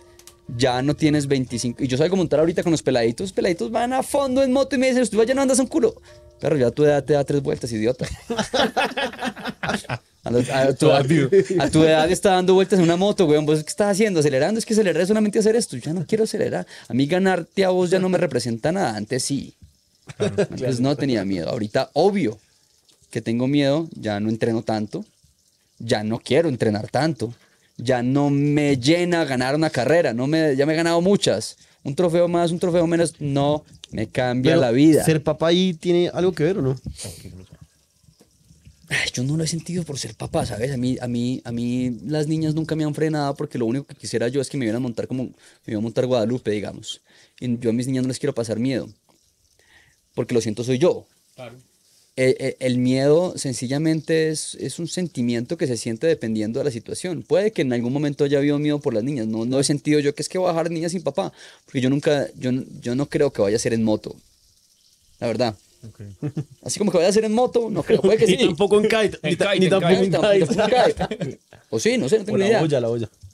ya no tienes 25. Y yo salgo a montar ahorita con los peladitos. peladitos van a fondo en moto y me dicen, ya no andas un culo. Pero ya tu edad te da tres vueltas, idiota. (laughs) A, tu, edad está dando vueltas en una moto, weón. ¿Vos qué estás haciendo? Acelerando. Es que acelerar es solamente hacer esto. ya no quiero acelerar. A mí ganarte a vos ya no me representa nada. Antes sí. Entonces no tenía miedo. Ahorita, obvio que tengo miedo. Ya no entreno tanto. Ya no quiero entrenar tanto ya no me llena ganar una carrera, no me, ya me he ganado muchas. Un trofeo más, un trofeo menos, no me cambia la vida. ¿Ser papá ahí tiene algo que ver o no? yo no lo he sentido por ser papá, ¿sabes? A mí, a, mí, a mí las niñas nunca me han frenado porque lo único que quisiera yo es que me vieran a montar como me iba a montar Guadalupe, digamos. Y yo a mis niñas no les quiero pasar miedo porque lo siento soy yo. Claro. E, e, el, miedo sencillamente es, un sentimiento que se siente dependiendo de la situación. Puede que en algún momento haya habido miedo por las niñas. No, no he sentido yo que es que voy a dejar niña sin papá. Porque yo nunca, yo, no creo que vaya a ser en moto. La verdad. Así como que vaya a ser en moto, no creo. Puede que (laughs) sí. Ni tampoco en kite. Ni, tampoco en kite. O sí, no sé, tengo idea.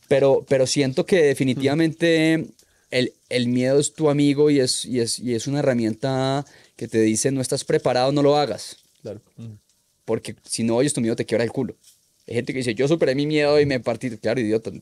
Pero, pero siento que definitivamente el, el miedo es tu amigo y es, y es, y es una herramienta que te dice no estás preparado, no lo hagas. Porque si no oyes tu miedo, te quiebra el culo. Hay gente que dice, yo superé mi miedo y me partí. Claro, idiota. No,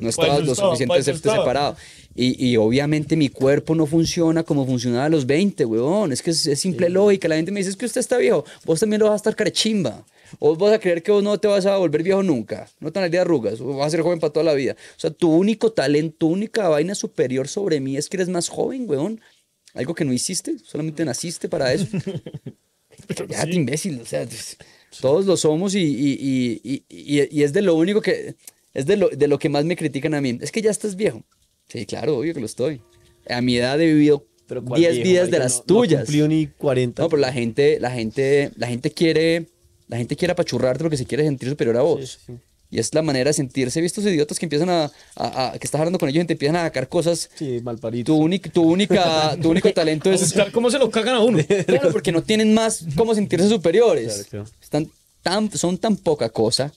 no estaba pues lo pues serte separado. Y, y, obviamente mi cuerpo no funciona como funcionaba a los 20, weón. Es que es, simple lógica. La gente me dice, es que usted está viejo. Vos también lo vas a estar carechimba. O vas a creer que vos no te vas a volver viejo nunca. No te van a de arrugas. vas a ser joven para toda la vida. O sea, tu único talento, tu única vaina superior sobre mí es que eres más joven, weón algo que no hiciste, solamente naciste para eso. (laughs) ya, imbécil, o sea, todos lo somos y, y, y, y, es de lo único que, es de lo, de lo que más me critican a mí. Es que ya estás viejo. Sí, claro, obvio que lo estoy. A mi edad he vivido 10 vidas de las tuyas. No ni 40. No, pero la gente, la gente, la gente quiere, la gente quiere apachurrarte porque se quiere sentir superior a vos. Sí, sí. Y es la manera de sentirse vistos idiotas que empiezan a, que estás hablando con ellos y te empiezan a sacar cosas. Sí, mal Tu, único, tu, única, tu único talento es... Buscar (laughs) cómo se lo cagan a uno. porque no tienen más cómo sentirse superiores. Están tan, son tan poca cosa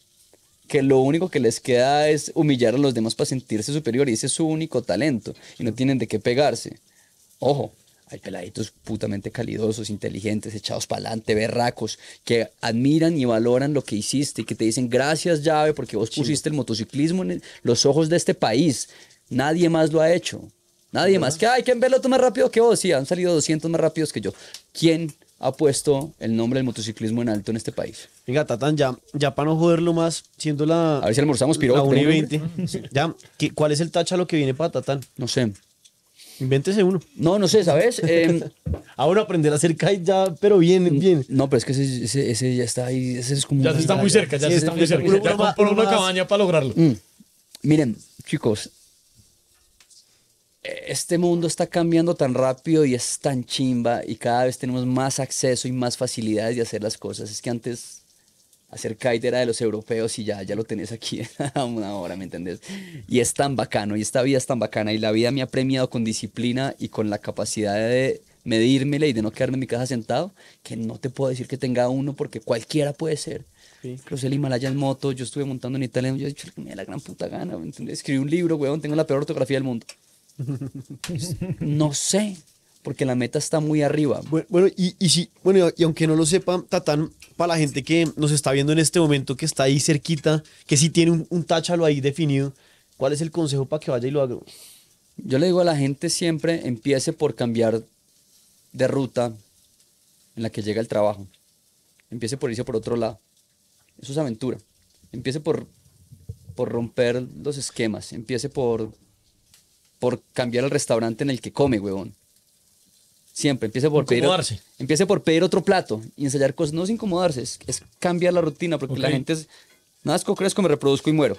que lo único que les queda es humillar a los demás para sentirse superior y ese es su único talento y no tienen de qué pegarse. Ojo, hay peladitos putamente calidosos, inteligentes, echados para adelante, berracos, que admiran y valoran lo que hiciste y que te dicen gracias llave porque vos pusiste el motociclismo en los ojos de este país. Nadie más lo ha hecho. Nadie más. Que hay ¿Quién verlo el más rápido que vos. Sí, han salido 200 más rápidos que yo. ¿Quién ha puesto el nombre del motociclismo en alto en este país? Venga, Tatán, ya, ya para no joderlo más, siendo la. A ver si almorzamos piro. La 1 y 20. (laughs) ¿cuál es el tacha lo que viene para Tatán? No sé. Invéntese uno. No, no sé, ¿sabes? Ahora (laughs) em, aprender a hacer kite ya, pero bien, bien. No, pero es que ese, ese, ya está ahí. Ese es como ya se está muy cerca, ya se está muy cerca. Uno, ya compró una cabaña para lograrlo. Mm. Miren, chicos, e-, este mundo está cambiando tan rápido y es tan chimba y cada vez tenemos más acceso y más facilidades de hacer las cosas. Es que antes hacer kite era de los europeos y ya, ya lo tenés aquí (laughs) a una hora, ¿me entendés? Y es tan bacano, y esta vida es tan bacana, y la vida me ha premiado con disciplina y con la capacidad de medírmela y de no quedarme en mi casa sentado, que no te puedo decir que tenga uno porque cualquiera puede ser. Crucé el Himalaya en moto, yo estuve montando en Italia, yo he me da la gran puta gana, Escribí un libro, weón, tengo la peor ortografía del mundo. (laughs) no sé, porque la meta está muy arriba. Bueno, y, bueno, y aunque no lo sepa, Tatán, para la gente que nos está viendo en este momento, que está ahí cerquita, que sí tiene un, un táchalo ahí definido, ¿cuál es el consejo para que vaya y lo haga? Yo le digo a la gente siempre, empiece por cambiar de ruta en la que llega el trabajo. Empiece por irse por otro lado. Eso es aventura. Empiece por, por romper los esquemas. Empiece por, por cambiar el restaurante en el que come, huevón Siempre, empiece por, pedir, empiece por pedir otro plato y ensayar cosas. No es incomodarse, es, cambiar la rutina, porque la gente es, nazco, crezco, me reproduzco y muero.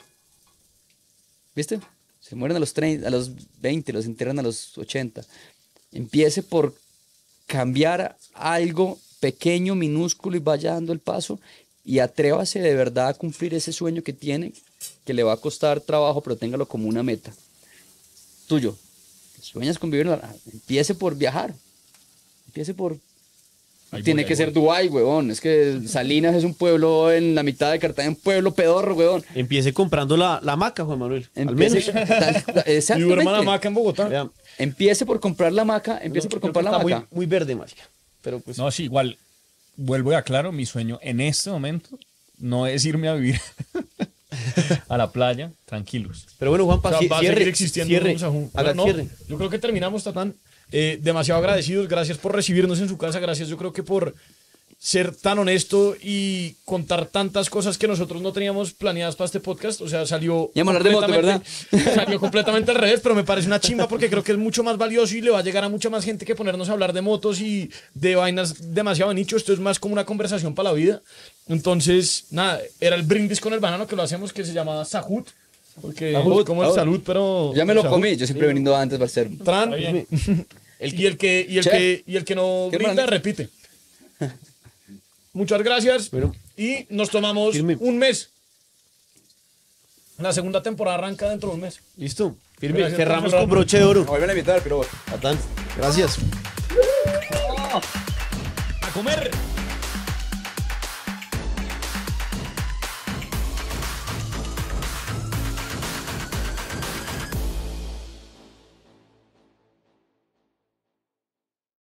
¿Viste? Se mueren a los, a los 20, los enterran a los 80. Empiece por cambiar algo pequeño, minúsculo y vaya dando el paso y atrévase de verdad a cumplir ese sueño que tiene, que le va a costar trabajo, pero téngalo como una meta. Tuyo. Sueñas con vivir, empiece por viajar, Empiece por. Tiene que ser Dubái, weón Es que Salinas es un pueblo en la mitad de Cartagena, un pueblo pedorro, weón Empiece comprando la, maca, Juan Manuel. Empiece, al menos. Mi hermana maca en Bogotá. Empiece por comprar la maca, empiece por comprar la maca. Muy, muy verde, más Pero pues... No, sí, igual. Vuelvo y aclaro, mi sueño en este momento no es irme a vivir (laughs) a la playa, tranquilos. Pero bueno, Juan, o yo creo que terminamos, Tatán. Eh, demasiado agradecidos, gracias por recibirnos en su casa, gracias yo creo que por ser tan honesto y contar tantas cosas que nosotros no teníamos planeadas para este podcast, o sea, salió de (laughs) Salió completamente al revés, pero me parece una chimba porque creo que es mucho más valioso y le va a llegar a mucha más gente que ponernos a hablar de motos y de vainas demasiado nicho, esto es más como una conversación para la vida. Entonces, nada, era el brindis con el banano que lo hacemos que se llamaba Sahut porque como el salud, pero. Ya me lo comí, yo siempre sí. venido antes, ser Tran. (laughs) El y el que, y el que, y no brinda, repite. (laughs) Muchas gracias. Pero, y nos tomamos un mes. La segunda temporada arranca dentro de un mes. Listo. Firme. Cerramos con broche de oro. No, a invitar, pero. Gracias. ¡A comer!